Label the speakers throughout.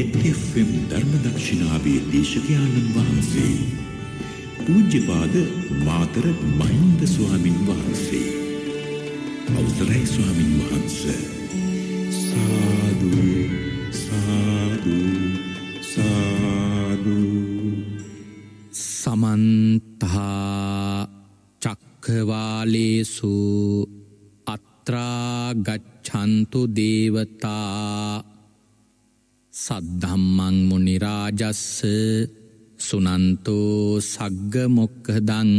Speaker 1: එFම් ධර්මදක්ෂිනාවේ දේශකයාණන් වහන්සේ පූජ්‍යපාද මාතර මහින්ද ස්වාමින් වහන්සේ අවසරයි ස්වාමින් වහන්ස සාදු සාදු සාදු සමන්තා චක්කවාලේසු අත්‍රා ගච්ඡන්තු දේවතා සද්ධම්මං මුනිරාජස්ස සුනන්තෝ සග්ග මොක්කදං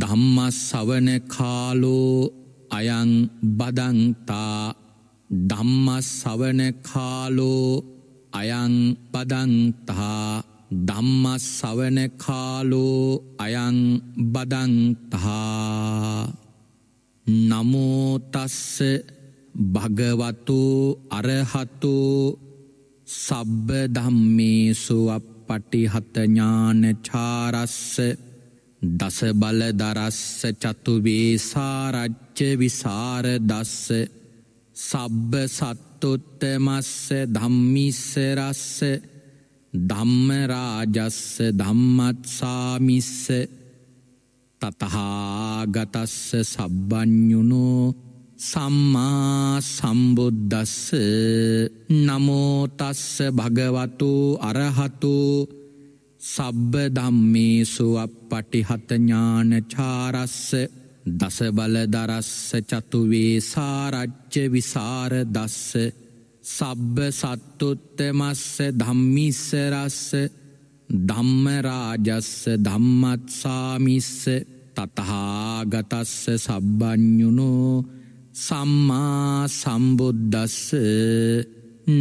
Speaker 1: ධම්මස් සවන කාලෝ අයං බදංතා ධම්මස් සවන කාලෝ අයං පදංතා ධම්මස් සවන කාලෝ අයං බදංතා නමෝතස්ස භගවතු අරහතු සබ්බ ධම්මේසු අප්පටිහත ඥාන චාරස්ස දස බල දරස්ස චතු වේසාරච්ච විසර දස්ස සබ්බ සත්තුත්තමස්ස ධම්මිස්ස රස්ස ධම්ම රාජස්ස ධම්මත්සාමිස්ස තතහාගතස්ස සබ්බඤුනෝ සම්මා සම්බුද්දස්ස නමෝතස්ස භගවතු අරහතු සබ්බ ධම්මේසු අපපටිහතඥානචාරස්ස දසබලදරස්ස චතුවේ සාරච්්‍ය විසාර දස්ස සබ්බ සත්තුත්තමස්ස ධම්මිස්සරස්ස ධම්මරාජස්ස ධම්මත්සාමිස්ස තතහාගතස්ස සබ්බ්ඥුණෝ සම්මා සම්බුද්දස්ස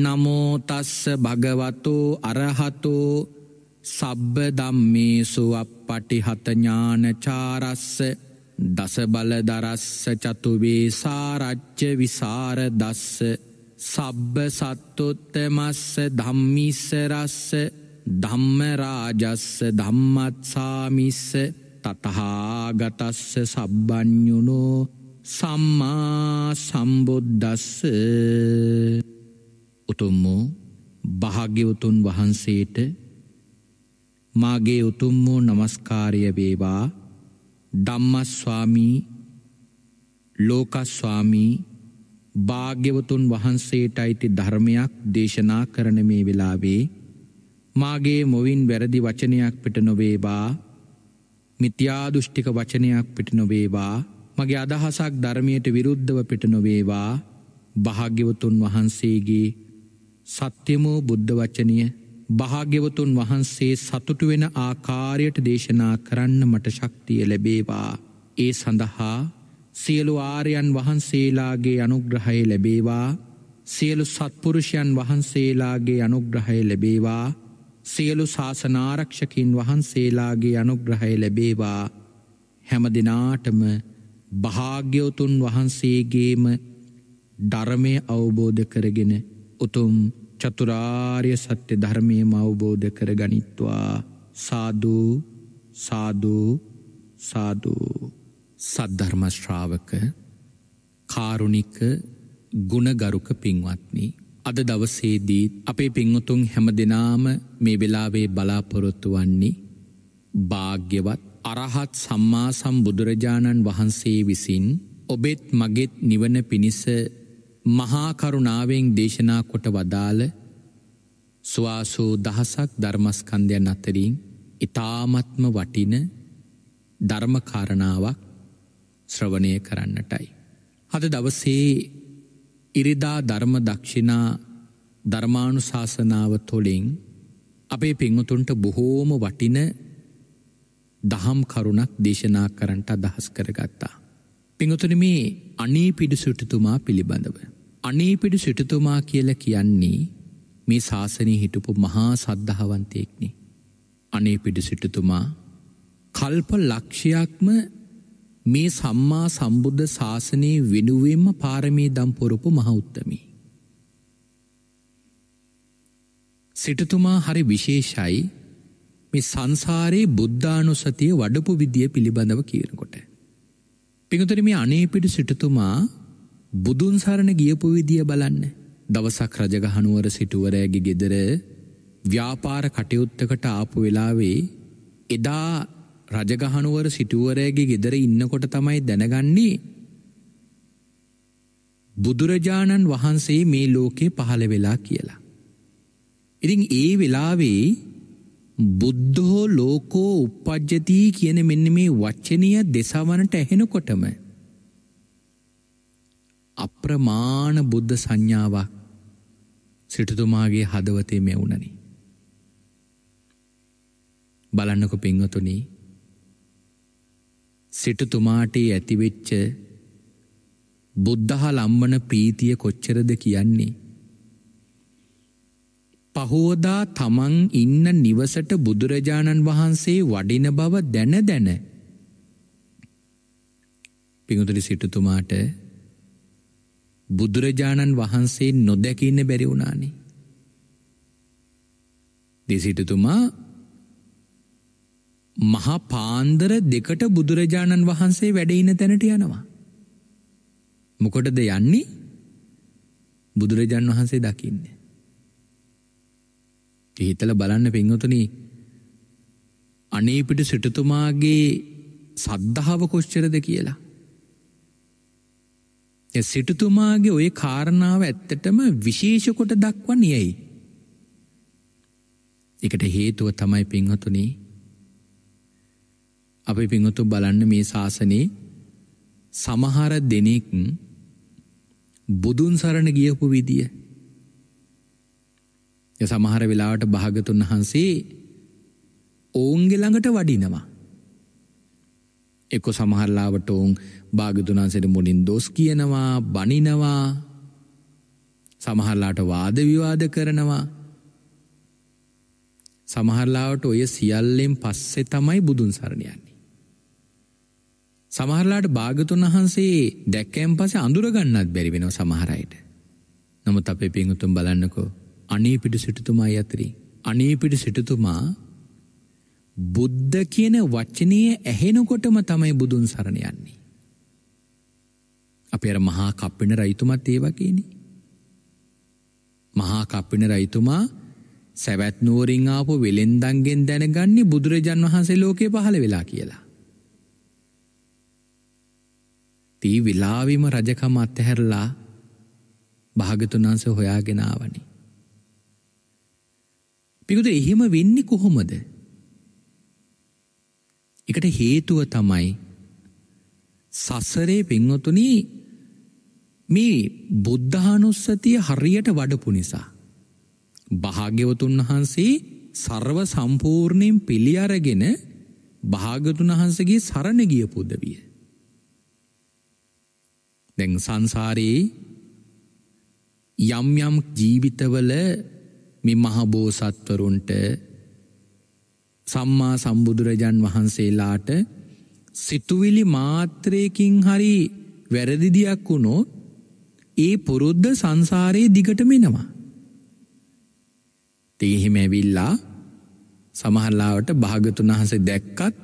Speaker 1: නමෝතස්ස භගවතු අරහතු සබ්බ දම්මේසු අපපටිහතඥානචාරස්ස දසබලදරස්ස චතුවේ සාරච්්‍ය විසාරදස්ස සබ්බ සත්තුත්තමස්ස ධම්මිස්සරස්ස ධම්මරාජස්ස ධම්මත්සාමිස්ස තතහාගතස්ස සබ්බ්ඥුණෝ සම්මා සම්බුද්දස්ස උතුම් වූ භාග්‍යවතුන් වහන්සේට මාගේ උතුම් වූ নমස්කාරය වේවා ධම්මස්වාමී ලෝකස්වාමී භාග්‍යවතුන් වහන්සේට අයිති ධර්මයක් දේශනා කරන මේ වෙලාවේ මාගේ මොවින් වැරදි වචනයක් පිට නොවේවා මිත්‍යා දෘෂ්ටික වචනයක් පිට නොවේවා මගේ අදහසක් ධර්මයට විරුද්ධව පිට නොවේවා භාග්‍යවතුන් වහන්සේගේ සත්‍යමෝ බුද්ධ වචනය භාග්‍යවතුන් වහන්සේ සතුටු වෙන ආකාරයට දේශනා කරන්න මට ශක්තිය ලැබේවා. ඒ සඳහා සියලු ආර්යන් වහන්සේලාගේ අනුග්‍රහය ලැබේවා සියලු සත්පුරුෂයන් වහන්සේලාගේ අනුග්‍රහය ලැබේවා සියලු ශාසනාරක්ෂකින් වහන්සේලාගේ අනුග්‍රහය ලැබේවා හැම දෙනාටම භාග්‍යවතුන් වහන්සේගේම ධර්මය අවබෝධ කරගෙන උතුම් චතුරාර්ය සත්‍ය ධර්මයම අවබෝධ කරගනිත්වා සාදූ සාදූ සාදූ සද්ධර්මශ්‍රාවක කාරුණික ගුණගරුක පින්වත්නි අද දවසේදීත් අපේ පින්වතුන් හැම දෙනාම මේ වෙලාවේ බලාපොරොත්තු වන්නේ භාග්‍යවත් අරහත් සම්මා සම්බුදුරජාණන් වහන්සේ විසින් ඔබෙත් මගෙත් නිවන පිණිස මහාකරුණාවෙන් දේශනා කොට වදාළ ස්වාසූ දහසක් ධර්මස්කන්ධයන් අතරින් ඉතාමත්ම වටින ධර්මකාරණාවක් ශ්‍රවණය කරන්නටයි. හද දවසේ ඉරිදා ධර්ම දක්ෂිනා ධර්මානු ශාසනාව තුළින් අපේ පිංහතුන්ට බොහෝම වටින දහම් කරුණක් දේශනා කරන්ට අදහස් කරගත්තා. පිංගතුන මේ අනේ පිඩු සිටතුමා පිළිබඳව. අනේ පිඩු සිටතුමා කියල කියන්නේ මේ ශාසනය හිටපු මහා සද්ධාවන්තයෙක්නි. අනේ පිඩු සිටතුමා කල්ප ලක්ෂයක්ම මේ සම්මා සම්බුද්ධ ශාසනයේ වෙනුවෙන්ම පාරමී දම්පොරපු මහඋත්තමි. සිටතුමා හරි විශේෂයි මේ සංසාරයේ බුද්ධානුසතිය වඩපු විදිය පිළිබඳව කියනකොට. පිඟුතුනි මේ අනේපිඩු සිටුතුමා බුදුන් සරණ ගියපු විදිය බලන්න. දවසක් රජගහනුවර සිටුවරයාගේ ගෙදර ව්‍යාපාර කටයුත්තකට ආපු වෙලාවේ එදා රජගහනුවර සිටුවරයාගේ ගෙදර ඉන්නකොට තමයි දැනගන්නේ බුදුරජාණන් වහන්සේ මේ ලෝකේ පහළ වෙලා කියලා. ඉතින් ඒ වෙලාවේ බුද්ධෝ ලෝකෝ උපජ්ජති කියන මෙන්න මේ වචනීය දෙසවනට ඇහෙනකොටම අප්‍රමාණ බුද්ධ සංඥාවක් සිටුතුමාගේ හදවතේ මෙවුණනි. බලන්නක පිංහතුනි සිටුතුමාටේ ඇතිවෙච්ච බුද්ධහ ලම්බන ප්‍රීතිය කොච්චරද කියන්නේ පහෝදා තමන් ඉන්න නිවසට බුදුරජාණන් වහන්සේ වඩින බව දැන දැන. පිඟුතුනි සිටුතුමාට බුදුරජාණන් වහන්සේ නොදැකින්න බැරි වුණානේ. දෙසිටුතුමා මහා පාන්දර දෙකට බුදුරජාණන් වහන්සේ වැඩ ඉන තැනට යනවා. මොකටද යන්නේ? බුදුරජාණන් වහන්සේ දකින්නේ. හිතල බලන්න පෙන්වතුන අනේපිට සිටතුමාගේ සද්ධාව කොච්චරද කියලා. සිටතුමාගේ ඔය කාරණාව ඇත්තටම විශේෂකොට දක්වන්න යයි. එකට හේතුව තමයි පින්හතුනේ අපි පිංහතු බලන්න මේ ශාසනයේ සමහර දෙනෙක් බුදුන් සරණ ගියපු විදිිය සමහර වෙලාවට භාගතුන් වහන්සේ ඔවුන්ගෙළඟට වඩිනවා. එක්ක සමහරලාවට ඔවුන් භාගතුනාන්සට මුලින් දොස් කියනවා බනිනවා සමහරලාට වාදවිවාද කරනවා සමහරලාවට ඔය සියල්ලෙන් පස්සෙ තමයි බුදුන් සරණයන්නේ. සමහරලාට භාගතුන් වහන්සේ දැක්කෑම් පස අඳුරගන්නත් බැරිවෙනවා සමහරයට. නමුත් අපේ පිංහුතුම් බලන්නකෝ අනේපිඩු සිටුතුමා යතරි. අනේපිඩු සිටුතුමා බුද්ධ කියන වචනය ඇහෙනකොටම තමයි බුදුන් සරණ යන්නේ. අපේ මහා කප්පෙන රයිතුමත් ඒවා කියනෙ. මහා කප්පෙන රයිතුමා සැවැත් නෝරින් ආපු වෙළෙන්දන්ගෙන් දැනගන්නේ බුදුරජන් වහන්සේ ලෝකේ පහළ වෙලා කියලා. තී විලාවිම රජකම අත්හැරලා භාගතුන් වහන්සේ හොයාගෙන ආවනේ. පිකුද එහෙම වෙන්නේ කොහොමද? එකට හේතුව තමයි සසරේ පින්වතුනි මේ බුද්ධානුස්සතිය හරියට වඩපු නිසා භාග්‍යවතුන් වහන්සේ ਸਰව සම්පූර්ණයෙන් පිළි අරගෙන භාග්‍යතුන් වහන්සේගේ සරණ ගිය පුදවිය. දැන් සංසාරේ යම් යම් ජීවිතවල මේ මහබෝසත්වරුන්ට සම්මා සම්බුදුරජන් වහන්සේලාට සිතුවිලි මාත්‍රයකින් හරි වැරදිදියක් වුණෝ ඒ පුරුද්ධ සංසාරයේ දිගට මෙනවා. තේහිම ඇවිල්ලා සමහල්ලාවට භාගතුන් වහන්සේ දැක්කත්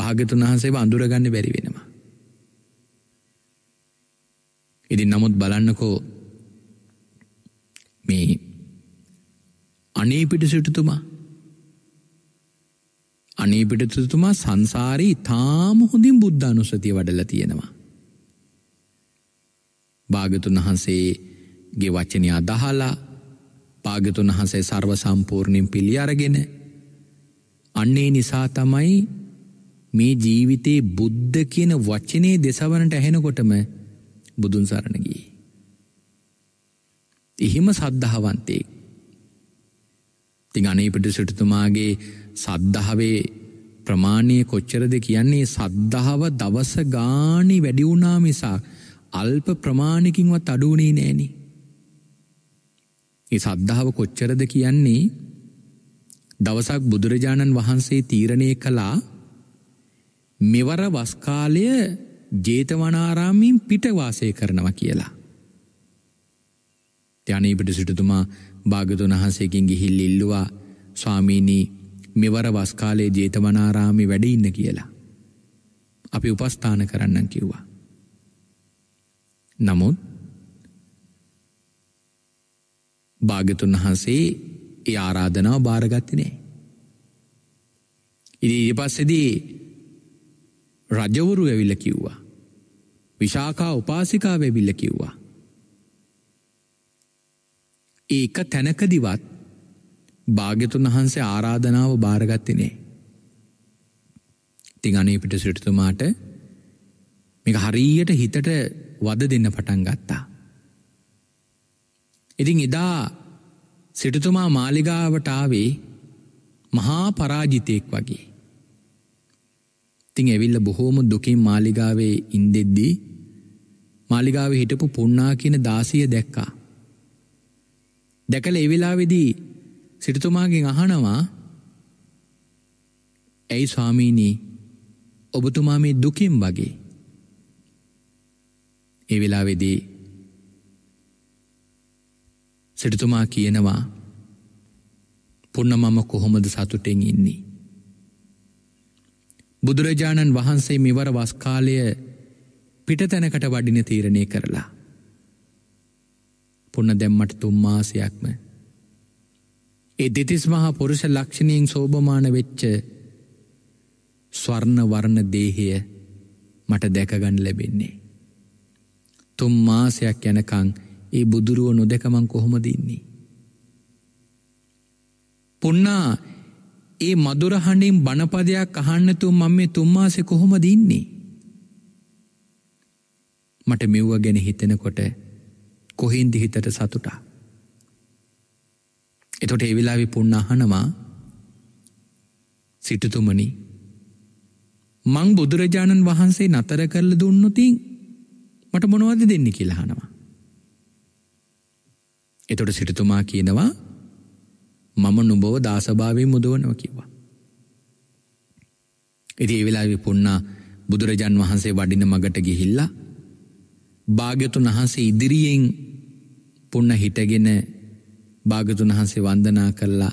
Speaker 1: භාගතුන් වහන්සේ අඳුරගන්න බැරි වෙනවා. ඉතින් නමුත් බලන්නකෝ මේ අනේ පිටසිටුතුමා අනේ පිටතුතුමා සංසාරී තාම හොඳින් බුද්ධානුසතිය වඩල තියෙනවා. භාගතුන් වහන්සේගේ වචනය අදහලා භාගතුන් වහන්සේ සර්ව සම්පූර්ණයෙන් පිළි අරගෙන අන්නේ නිසා තමයි මේ ජීවිතේ බුද්ධ කියන වචනේ දෙසවනට ඇහෙනකොටම බුදුන් සරණ ගියේ. එහෙම සද්ධාවන්තයෙක් තිං අනේපට සිටතුමාගේ සද්ධාවේ ප්‍රමාණය කොච්චරද කියන්නේ සද්ධාව දවස ගානි වැඩිවුනාමිසා අල්ප ප්‍රමාණිකින්වත් අඩුවනේ නෑනි. ඒ සද්ධාව කොච්චරද කියන්නේ දවසක් බුදුරජාණන් වහන්සේ තීරණය කළා මෙවර වස්කාලය ජේතවනාරාමීන් පිටවාසය කරනවා කියලා. ධ්‍යනීපට සිටතුමා භාගතුන් වහන්සේකින් ගිහිල් ඉල්ලුවා ස්වාමීනී මෙවර වස්කාලේ ජේතවනාරාමි වැඩඉන්න කියලා. අපි උපස්ථාන කරන්නන් කිව්වා. නමුත් භාගතුන් වහන්සේ ඒ ආරාධනාව භාරගත්තිනේ. ඉදි ඉ පස්සෙදී රජවරු ඇවිල්ල කිව්වා. විශාකා උපාසිකාව ඇවිල්ල කිව්වා. ඒක තැනකදිවත් භාග්‍යතුන් වහන්සේ ආරාධනාව භාරගත්තනේ. තිං අනේ පිට සිටතුමාට මේක හරීයට හිතට වද දෙන්න පටන් ගත්තා. ඉතිං එදා සිටතුමා මාලිගාවටාවේ මහා පරාජිතයෙක් වගේ. තිං ඇවිල්ල බොහෝම දුකින් මාලිගාවේ ඉන්දෙද්දී මාලිගාව හිටපු පුන්නා කියන දාසිය දැක්කා. දැකල එවෙලාවෙදී සිටතුමාගෙන් අහනවා ඇයි ස්වාමීනී ඔබතුමා මේ දුකින් වගේ ඒ වෙලාවෙදී සිටතුමා කියනවා පුන්න මම කොහොමද සතුටෙන් ඉන්නේ බුදුරජාණන් වහන්සේ මෙවර වස්කාලය පිටතැනකට වඩින තීරණය කරලා පුන්න දැම්මට තුම්මාසයක්ම. ඒ දෙතිස් මහා පුරුෂ ලක්ෂණයෙන් සෝභමාන වෙච්ච ස්වර්ණ වර්ණ දේහය මට දැකගන්න ලැබෙන්නේ. තුම් මාසයක් යැනකං ඒ බුදුරුව නොදැකමං කොහොමදන්නේ. පුන්නා ඒ මදුරහණින් බණපදයක් අහන්නතු මම මේ තුම්මාසෙ කොහොමදන්නේ. මට මෙව්ව ගැන හිතෙනකොට කොහෙන් දිහිතට සතුටා. එතොට එවෙලාවි පුන්න අහනවා සිටතුමනි මං බුදුරජාණන් වහන්සේ නතර කරල දුන්නතින් මට මොනවද දෙන්න කියලාහනවා. එතොට සිටතුමා කියනවා මම නුබව දාසභාවය මුදුවනව කිවා. එති එවෙලාවි පුන්නා බුදුරජාන් වහන්සේ වඩින මගට ගිහිල්ලා භාග්‍යතුන් වහන්සේ ඉදිරියෙන් පුන්න හිටගෙන භාගතුන් වහන්සේ වන්දනා කල්ලා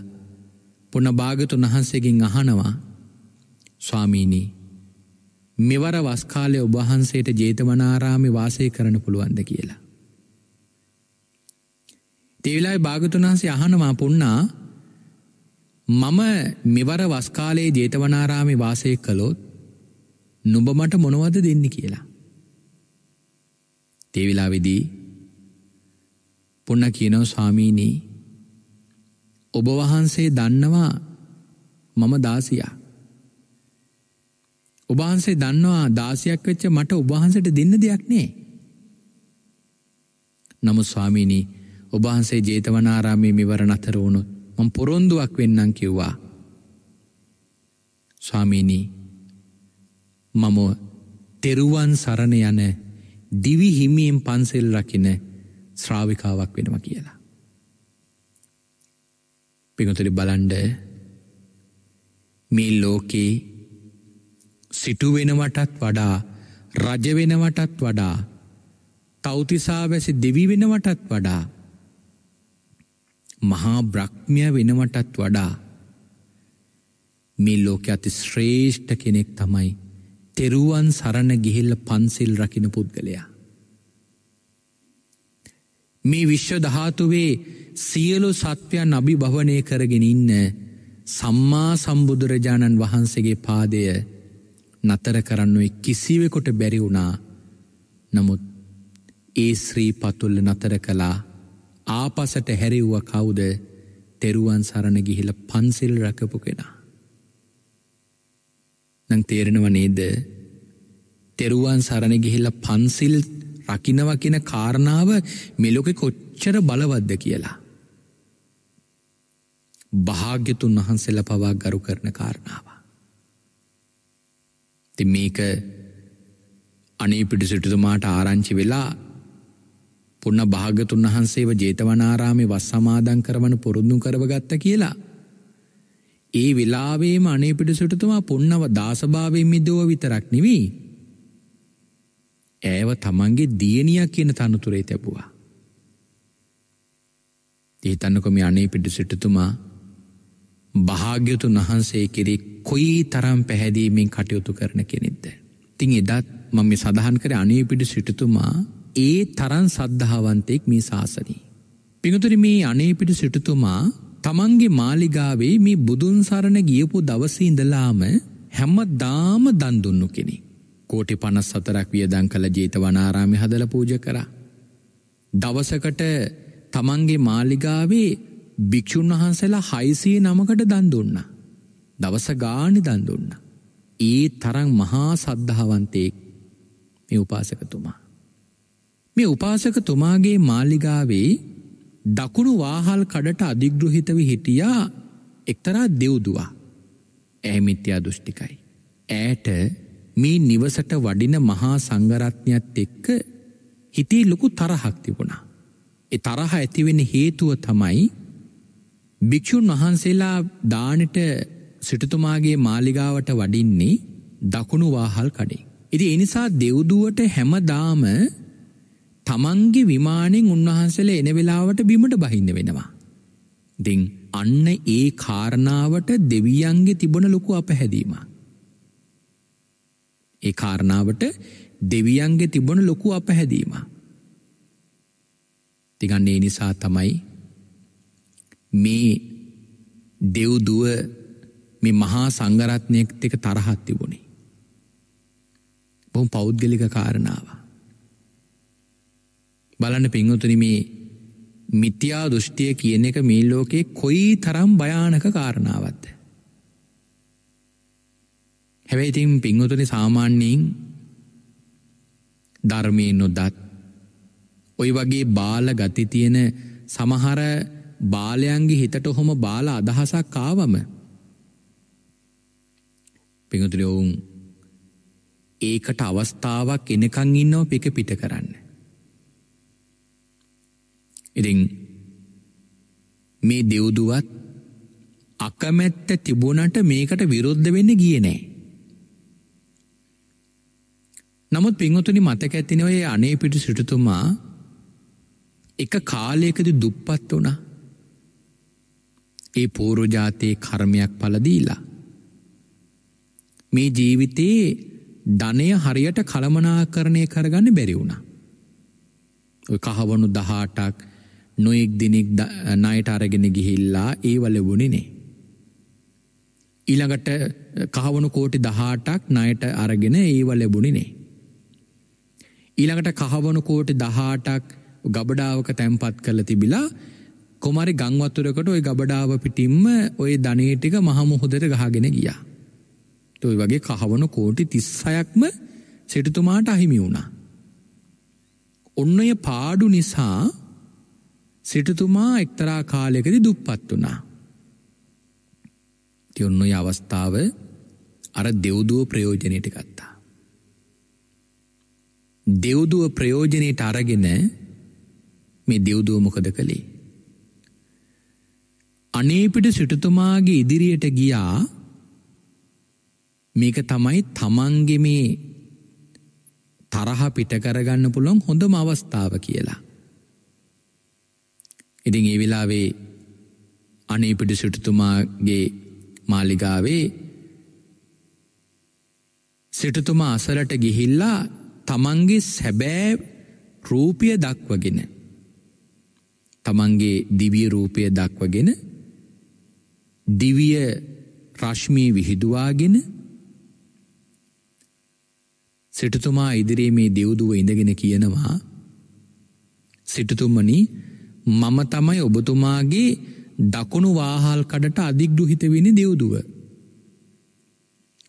Speaker 1: පුන භාගතුන් වහන්සේගෙන් අහනවා ස්වාමීණී මෙවර වස්කාලය ඔබහන්සේට ජේතවනාරාමි වාසය කරන පුළුවන්ද කියලා. තේවිලායි භාගතුන් වහන්සේ අහනවා පුන්නා මම මෙවර වස්කාලයේ ජේතවනාරාමි වාසය කළොත් නුඹ මට මොනවද දෙන්න කියලා. තේවිලා විදී පුන්න කියනව ස්වාමීනී ඔබ වහන්සේ දන්නවා මම දාසියා ඔබහන්සේ දන්නවා දාසියක් වෙච්ච මට ඔබහන්සට දෙන්න දෙයක් නේ. නමු ස්වාමීණී ඔබහන්සේ ජේතවනාරාමේ මෙවර නතර වුණු මං පොරොන්දුවක් වෙන්නම් කිව්වා. ස්වාමීණී මම තෙරුවන් සරණ යන දිවිහිමියෙන් පන්සෙල් රකින ශ්‍රාවිකාවක් වෙනවා කියලා. පිගතුරි බලන්ඩ මේ ලෝකේ සිටුවෙනවටත් වඩා රජවෙනවටත් වඩා තෞතිසා වැසි දෙවි වෙනවටත් වඩා මහා බ්‍රක්්මිය වෙනවටත් වඩා මේ ලෝක අති ශ්‍රේෂ්ඨ කෙනෙක් තමයි තෙරුවන් සරණ ගිහිල්ල පන්සිල් රකින පුද්ගලයා. මේ විශ්ව ධාතුවේ සියලු සත්වයන් අභිභවනය කරගෙන ඉන්න සම්මා සම්බුදුරජාණන් වහන්සේගේ පාදය නතර කරන්නුවේ කිසිවෙකොට බැරි වුණා නමුත් ඒ ශ්‍රී පතුල්ල නතර කලා ආපසට හැරෙව්ව කවුද තෙරුවන් සරණ ගිහිල පන්සිල් රකපු කෙනා. නං තේරෙනව නේද තෙරුවන් සරණ ගිහිල්ල පන්සිල් රකිනව කියෙන කාරණාව මෙලොක කොච්චර බලවද්ද කියලා. භාග්‍යතුන් වහන්සෙල පවා ගරු කරන කාරණාව. ති මේක අනේ පිටිසිටුතුමාට ආරංචි වෙලා පුන්න භාගතුන් වහන්සේව ජේතවනාරාමි වස් සමාදන් කරවන පුරුද්දුම් කරවගත්ත කියලා. ඒ වෙලාවේම අනේ පිටිසිටුතුමා පුන්නව දාසභාවෙන් මිදුව විතරක් නෙවී ඇයව තමන්ගේ දියණිය කියන තනතුරේ තැබුවා. හිතන්නකො මේ අනේ පිටු සිටුතුමා භාග්‍යතුන් වහන්සේ කෙරේ කොයි තරම් පැහැදීමෙන් කටයුතු කරන කෙනෙක්ද. තින් එදත් මම සඳහන් කර අනේ පිටු සිටුතුමා ඒ තරන් සද්ධාවන්තයෙක් මේ ශාසනී. පිඟතුරි මේ අනේ පිටු සිටුතුමා තමන්ගේ මාලිගාවේ මේ බුදුන් සරණ ගියපු දවස ඉඳලාම හැම දාම දන්දුන්නු කෙනෙක්. කෝටි පනස් සතරක් වියදං කළ ජේතවනාරාමි හදල පූජ කරා. දවසකට තමන්ගේ මාලිගාවේ භික්‍ෂූන් වහන්සේලා හයිසිය නමකට දන්දුන්න. දවස ගානි දන්දුන්න. ඒ තරං මහා සද්ධාවන්තයෙක් මේ උපාසකතුමා. මේ උපාසකතුමාගේ මාලිගාවේ දකුණු වාහල් කඩට අධිග්‍රෘහිතව හිටියා එක්තරා දෙව්දවා. ඇමිත්‍යා දෘෂ්ටිකයි. ඇයට මේ නිවසට වඩින මහා සංගරත්නයත් එක්ක හිතේ ලොකු තරහක් තිබුණා. එ තරහ ඇතිවෙන හේතුව තමයි භික්‍ෂූන් වහන්සේලා දානට සිටතුමාගේ මාලිගාවට වඩින්නේ දකුණු වාහල් කඩේ. ඉති එනිසා දෙව්දුවට හැමදාම තමන්ගේ විමානෙන් උන්වහන්සල එන වෙලාවට බිමට බහින්න වෙනවා. දෙං අන්න ඒ කාරණාවට දෙවියන්ගේ තිබන ලොකු අප හැදීමක්. ඒ කාරණාවට දෙවියන්ගේ තිබුණ ලොකු අපහැදීම. තිගන්නේ නිසා තමයි මේ දෙව්දුව මේ මහා සංගරත්නයෙක් එක තරහත් තිබුණේ. බොහොම පෞද්ගලික කාරණාව. බලන්න පින්වතුනි මේ මිත්‍යා දෘෂ්ටිය කියන එක මේ ලෝකේ කොයි තරම් භයානක කාරණාවක්ද? හැබැයි ඉතින් පිංහතුනි සාමාන්‍යයෙන් ධර්මය නොදත් ඔය වගේ බාල ගති තියෙන සමහර බාලයන්ගේ හිතට හොම බාල අදහසක් කාවම පිංහතුරි ඔවුන් ඒකට අවස්ථාවක් එනකං ඉන්නව පික පිට කරන්න ඉතිං මේ දෙව්දුවත් අකමැත්ත තිබුණට මේකට විරුද්ධ වෙන්න ගිය නෑ නමුත් පින්වතුනි මතක ඇතින ඔය අනේ පිටු සිටුතුමා එක කාලයකද දුප්පත් වුණ ඒ පූරුජාතයේ කර්මයක් පලදීලා. මේ ජීවිතයේ ධනය හරියට කළමනාකරණය කරගන්න බැරි වුණ. කහවනු දහටක් නොයෙක් දිනෙක් නයට අරගෙන ගිහිල්ලා ඒවල වුණිනේ. ඊළඟට කහවනු කෝටි දහටක් නයට අරගෙන ඒවල බුණිනේ. ඊළඟට කහවනු කෝටි දහටක් ගබඩාවක තැන්පත් කළ තිබිලා කොමරි ගංවත්තුරකට ඔය ගබඩාව පිටිම්ම ඔය ධනේටික මහමුහුදර ගහගෙන ගියා. තොයි වගේ කහවනු කෝටි තිස්සයක්ම සිටතුමාට අහිමි වුණා. ඔන්න ඔය පාඩු නිසා සිටතුමා එක්තරා කාලයකදි දුප්පත් වුණා. තිඔන්න ඔය අවස්ථාව අර දෙව්දුව ප්‍රයෝජනයට ගත්තා. දෙව්දුව ප්‍රයෝජනයට අරගෙන මේ දෙව්දුව මොකද කළේ. අනේපිට සිටුතුමාගේ ඉදිරියට ගියා මේක තමයි තමන්ගේ මේ තරහ පිටකරගන්න පුළොන් හොඳම අවස්ථාව කියලා. ඉතින් ඒ වෙලාවේ අනේපිට සිටුතුමාගේ මාලිගාවේ සිටුතුමා අසරට ගිහිල්ලා තමන්ගේ සැබෑ රූපය දක්වගෙන තමන්ගේ දිවිය රූපය දක්වගෙන දිවිය රශ්මී විහිදවාගෙන සිටතුමා ඉදිරියේ මේ දෙව්දුව ඉඳගෙන කියනවා සිටතුමනි මම තමයි ඔබතුමාගේ දකුණු වාහල් කඩට අධික්ඩු හිතවෙනි දෙව්දුව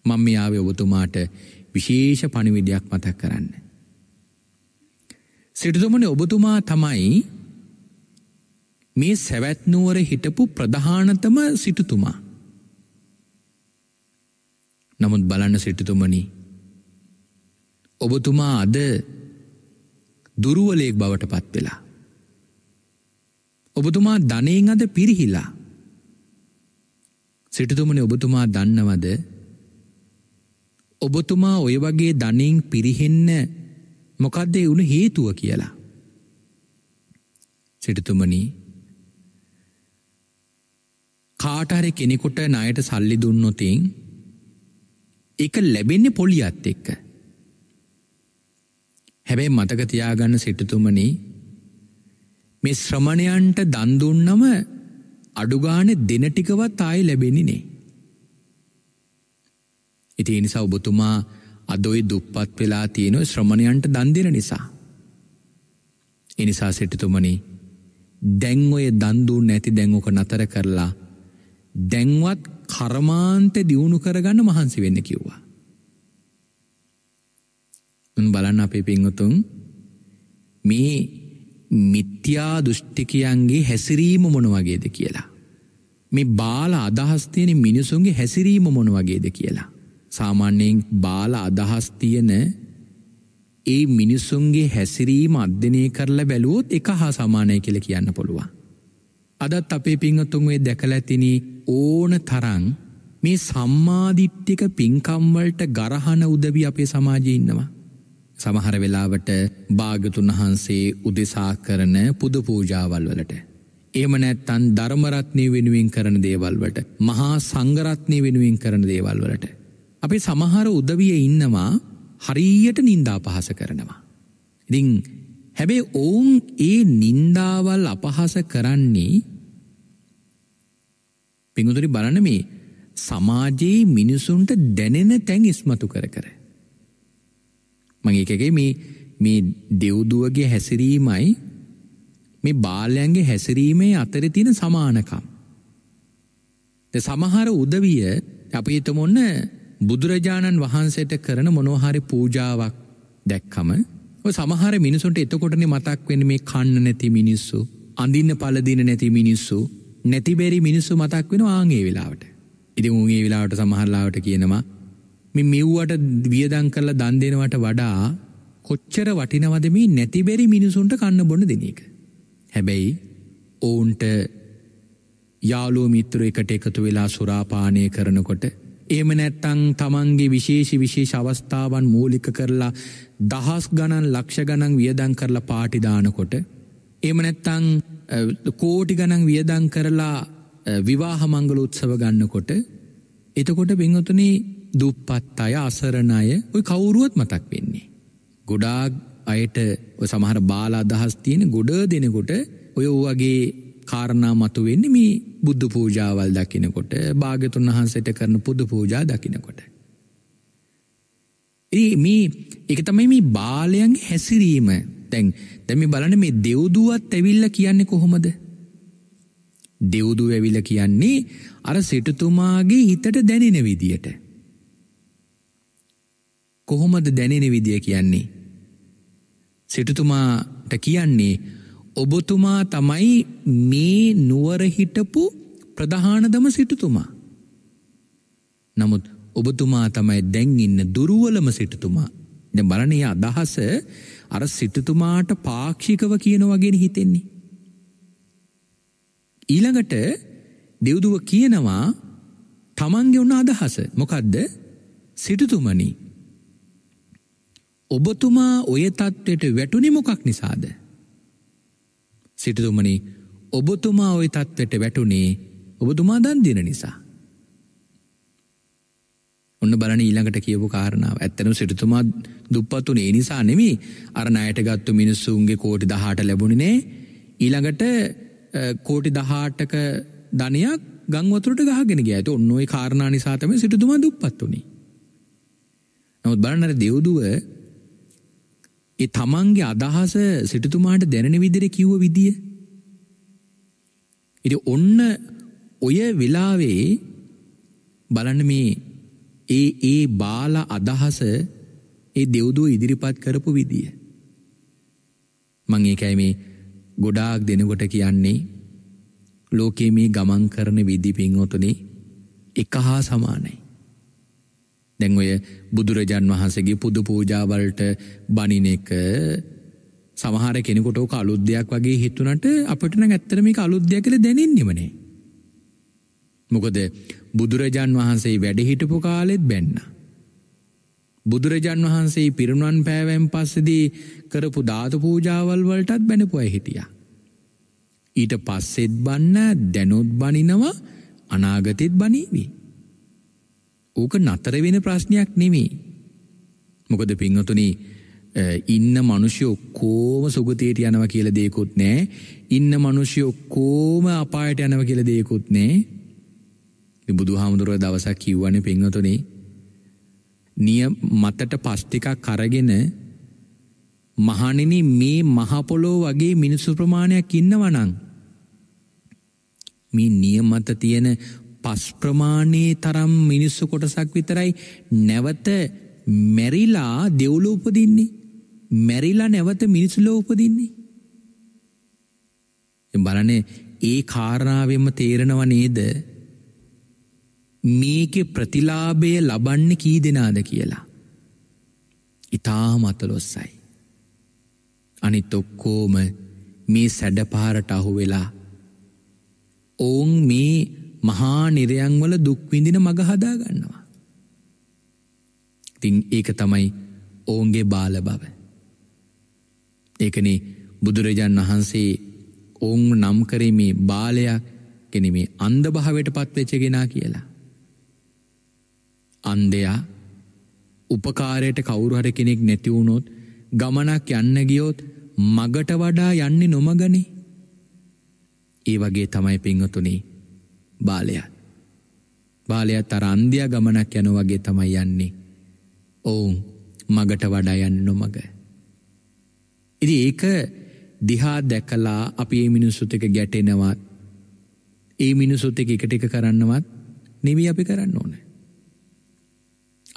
Speaker 1: මම යාවේ ඔබතුමාට විශේෂ පණිවිඩයක් මතක් කරන්න. සිටුතුමන ඔබතුමා තමයි මේ සැවැත්නුවර හිටපු ප්‍රධානතම සිටුතුමා. නමුත් බලන්න සිටුතුමනි ඔබතුමා අද දුරුවලයෙක් බවට පත් වෙලා. ඔබතුමා ධනයෙන් අද පිරිහිලා. සිටුතුමන ඔබතුමා දන්නවද ඔබතුමා ඔය වගේ ධනෙන් පිරිහෙන්න මොකද්ද ඒ උණු හේතුව කියලා. සිටුතුමනි කාට හරි කෙනෙකුට ණයට සල්ලි දුන්නොත් ඒක ලැබෙන්නේ පොලියත් එක්ක. හැබැයි මතක තියාගන්න සිටුතුමනි මේ ශ්‍රමණයන්ට දන් දුන්නම අඩුගානේ දෙන ටිකවත් ආයෙ ලැබෙන්නේ නෑ. ඉති එනිසා ඔබතුමා අදොයි දුප්පත් වෙලා තියෙනො ශ්‍රමණයන්ට දන්දින නිසා. එනිසා සිටිතුමනි දැංඔය දන්දුූ නැති දැංගෝක නතර කරලා දැංවත් කරමාන්තය දියුණු කරගන්න මහන්සි වෙන්න කිව්වා. බලන්න අපේ පිංහතුන් මේ මිත්‍යා දෘෂ්ටිකයන්ගේ හැසිරීම මොන වගේද කියලා. මේ බාල අදහස්තියන මිනිසුන්ගේ හැසිරීම මොන වගේද කියලා. සාමාන්‍යයෙන් බාල අදහස් තියෙන ඒ මිනිස්සුන්ගේ හැසිරීම අධ්‍යනය කරලා බැලුවොත් එක හා සමානය කියල කියන්න පුළුවන්. අදත් අපේ පිංහතුන්ේ දැකලැතිනි ඕන තරං මේ සම්මාධිට්්‍යික පින්කම්වලට ගරහන උදවි අපේ සමාජය ඉන්නවා. සමහර වෙලාවට භාගතුන් වහන්සේ උදෙසා කරන පුද පූජාවල් වලට. එම නැත්තන් ධර්මරත්නය වෙනුවෙන් කරන දේවල්වට මහා සංගරත්නය වෙනුවෙන් කරන දේවල් වලට. අපි සමහර උදවිය ඉන්නවා හරියට නින්දා පහස කරනවා. ඉතිං හැබේ ඔවුන් ඒ නින්දාවල් අපහස කරන්නේ පිඟුතුරි බලන මේ සමාජයේ මිනිසුන්ට දැනෙන තැන් ඉස්මතු කර කර. මගේ එකගේ මේ මේ දෙව්දුවගේ හැසිරීමයි මේ බාලයන්ගේ හැසිරීමේ අතර තියෙන සමානකම්. සමහර උදවිය අපිතම ඔන්න බුදුරජාණන් වහන්සේට කරන මොනෝහරි පූජාවක් දැක්කම සමහර මිනිසුන්ට එතකොටන මතක් වෙන මේ කන්න නැති මිනිස්සු අඳින්න පලදින නැති මිනිස්සු නැතිබෙරි මිනිස්සු මතක් වෙන ආගේ වෙලාවට ඉති ූගේ වෙලාවට සමහරලාවට කියනවා මෙ මෙව්වට වියදං කරලා දන් දෙෙනවට වඩා කොච්චර වටිනවද මේ නැතිබෙරි මිනිසුන්ට කන්න බොන දෙන එක හැබැයි ඔවුන්ට යාලෝ මිත්‍ර එකට එකතු වෙලා සුරාපානය කරනකොට එම නැත්තං තමන්ගේ විශේෂි විශේෂ අවස්ථාවන් මූලික කරලා දහස් ගණන් ලක්ෂ ගණන් වියදං කරලා පාටිදානකොට. එම නැත්තං කෝටි ගණන් වියදං කරලා විවාහමංගල උත්සව ගන්නකොට. එතකොට බිංහතුන දුප්පත් අය අසරණය ඔය කවුරුවත් මතක් වෙන්නේ. ගොඩාක් අයට සමහර බාලා අදහස් තියෙන ගොඩ දෙනකොට ඔය වගේ කාරණා මතු වෙන්නේ මේ බුද්ධ පූජාවල් දකිනකොට භාගතුන් වහන්සට කරන පුද පූජා දකිනකොට. ඒ මේ එක තමයි මේ බාලයන්ගේ හැසිරීම තැන් තැමි බලන මේ දෙව්දුවත් ඇවිල්ල කියන්නේ කොහොමද. දෙව්දු ඇවිල කියන්නේ අර සිටතුමාගේ හිතට දැනෙන විදියට. කොහොමද දැනෙන විදිය කියන්නේ. සිටතුමාට කියන්නේ ඔබතුමා තමයි මේ නුවරහිටපු ප්‍රධානදම සිටතුමා. නමුත් ඔබතුමා තමයි දැන් ඉන්න දුරුවලම සිටතුමා. ද බලනය අදහස අර සිටතුමාට පාක්ෂිකව කියන වගෙන හිතෙන්නේ. ඊළඟට දෙව්දුව කියනවා තමන්ගේ උන්න අදහස මොකදද සිටතුමනි. ඔබතුමා ඔය තත්ත්වයට වැටුනි මොකක් නිසාද. සිටතුමනි ඔබතුමා ඔය තත්වට වැටුනේ ඔබතුමා දන්දින නිසා. ඔන්න බලන ඊළඟට කියපු කාරණාව ඇත්තනම් සිටතුමා දුප්පත්තුන ඒ නිසා නෙමි අර අයට ගත්තු මිනිස්සුන්ගේ කෝටි දහට ලැබුණනේ ඊළඟට කෝටි දහාටක ධනයක් ගංවතුරට ගහගෙන ගෑතු ඔන්නඔයි කාරණා නිසාතම සිටතුමා දුප්පත්තුනි. නමුත් බලන්නර දෙව්දුව ඒ තමන්ගේ අදහස සිටුතුමාට දැනෙන විදිහට කිව්ව විදිය. ඉතින් ඔන්න ඔය වෙලාවේ බලන්න මේ ඒ ඒ බාල අදහස ඒ දෙව්දුව ඉදිරිපත් කරපු විදිය. මං ඒකයි මේ ගොඩාක් දෙනකොට කියන්නේ ලෝකයේ මේ ගමන් කරන විදි පින්වතුනි එක හා සමානයි. දැංවය බුදුරජන් වහන්සගේ පුදු පූජාවලට බනින එක සමහර කෙනෙකොට අලුද්‍යයක් වගේ හිතුනට අපටන ඇත්තරම අලුද්‍යයක් කළ දැනෙන්නිමනේ. මොකද බුදුරජාන් වහන්සේ වැඩහිටපු කාලෙත් බැන්න. බුදුරජාන් වහන්සේ පිරුණුවන් පෑවැම් පස්සදී කරපු ධාතු පූජාවල් වලටත් බැනපුය හිටිය. ඊට පස්සෙත් බන්න දැනුත් බනිනවා අනාගතෙත් බනීවී. ඕක නතර වෙන ප්‍රශ්නයක් නෙමේ. මොකද පින්වතුනි ඉන්න මනුෂ්‍ය ඔක්කෝම සුගතියට යනව කියල දෙයකුත් නෑ ඉන්න මනුෂ්‍ය ඔක්කෝම අපායට යනව කියල දෙයකුත් නෑ බුදු හාමුදුරුව දවසක් කිව්වන පින්වතුනේ නිය මතට පස්්ටිකක් කරගෙන මහනෙන මේ මහපොලෝ වගේ මිනිස්සු ප්‍රමාණයක් ඉන්නවනං. මේ නියමත තියෙන පස් ප්‍රමාණයේ තරම් මිනිස්සු කොටසක් විතරයි නැවත මැරිලා දෙව්ලෝ උපදින්නේ. මැරිලා නැවත මිනිසුලෝ උපදින්නේ. බලන ඒ කාරණාවෙම තේරෙනව නේද? මේකේ ප්‍රතිලාභය ලබන්නේ කී දෙනාද කියලා. ඊටාම අතලොස්සයි. අනිත් ඔක්කොම මේ සැඩපාරට අහු වෙලා ඔවුන් මේ මහා නිරයන්වල දුක්විඳින මග හදාගන්නවා. තිං ඒක තමයි ඔවුන්ගේ බාල බව. ඒකනේ බුදුරජාන් වහන්සේ ඔවුන් නම් කරේ බාලයක් කෙන මේ අන්ද භාවයට පත්වෙච්චගෙනා කියලා. අන්දයා උපකාරයට කවුරුහර කෙනෙක් නැතිවුණොත් ගමනක් යන්න ගියොත් මගට වඩා යන්නේ නොමගනේ. ඒ වගේ තමයි පිංහතුනේ බාලයත්. බාලයත් අර අන්දියා ගමනක් යන වගේ තමයි යන්නේ. ඔවුන් මගට වඩා යන්න නොමග. ඉති ඒක දිහා දැකලා අපි ඒ මිනිස්සුත් එක ගැටෙනවත් ඒ මිනිස්සුත් එක එකට එක කරන්නවත් නෙමෙයි අපි කරන්න ඕන.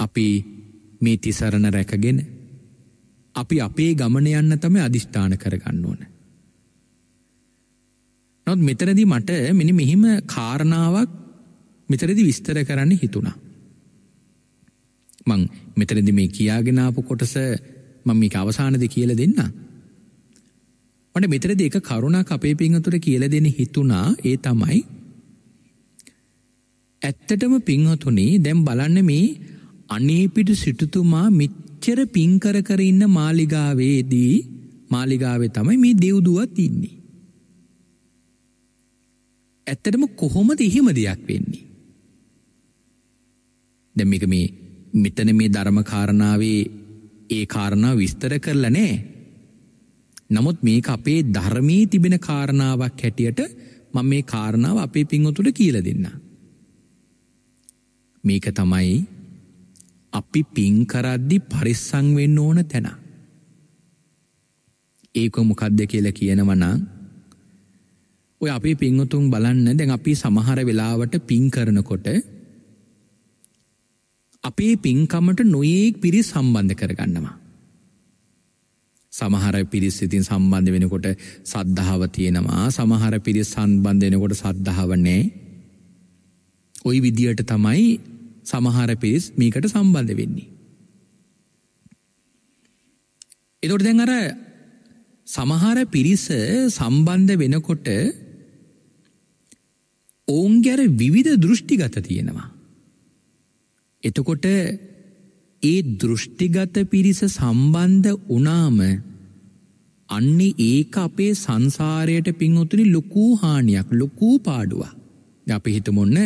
Speaker 1: අපි මේ තිසරණ රැකගෙන අපි අපේ ගමන යන්න තමයි අදිෂ්ඨාන කරගන්න ඕන. නොත් මෙතරදි මට මෙනි මෙහිම කාරණාවක් මෙතරදි විස්තර කරන්න හිතුණා. මං මෙතරදි මේ කියාගෙනාපු කොටස මං මේ අවසානද කියල දෙන්න. මට මෙතරදි එක කරුණක් අපේ පිංහතුර කියල දෙන හිතුණා ඒ තමයි ඇත්තටම පිංහතුනේ දැම් බලන්න මේ අනේපිටු සිටුතුමා මිච්චර පිංකර කර ඉන්න මාලිගාවේදී මාලිගාවේ තමයි මේ දෙව්දුවත් ඉන්නේ. ඇත්තටම කොහොමද එහෙම දෙයක් වෙන්නේ. දැම්මික මේ මෙතන මේ ධර්මකාරණාවේ ඒ කාරණා විස්තර කරල නෑ. නමුත් මේක අපේ ධර්මී තිබෙන කාරණාවක් හැටියට මම මේ කාරණාව අපේ පින්වතුට කියල දෙන්න. මේක තමයි අපි පින්කරද්දි පරිස්සංවෙන්න ඕන තැන. ඒක මොකක්ද කියල කියනවනං ඔය අපේ පින්වතුන් බලන්න දැන් අපි සමහර වෙලාවට පින් කරනකොට අපේ පින්කමට නොයෙක් පිරි සම්බන්ධ කරගන්නවා. සමහර පිරිස් ඉතින් සම්බන්ධ වෙනකොට සද්ධාව තියෙනවා සමහර පිරිස් සම්බන්ධයනකොට සද්ධාව නෑ ඔයි විදියට තමයි සමහර පිරිස් මේකට සම්බන්ධ වෙන්නේ. එතොට දැන් අර සමහර පිරිස සම්බන්ධ වෙනකොට ඔවුන් ගැර විවිධ දෘෂ්ටිගත තියෙනවා. එතකොට ඒ දෘෂ්ටිගත පිරිස සම්බන්ධ වනාම අන්නේ ඒක අපේ සංසාරයට පින්වතුනි ලොකූ හානියක් ලොකූ පාඩුවක්. අපි හිතමොන්න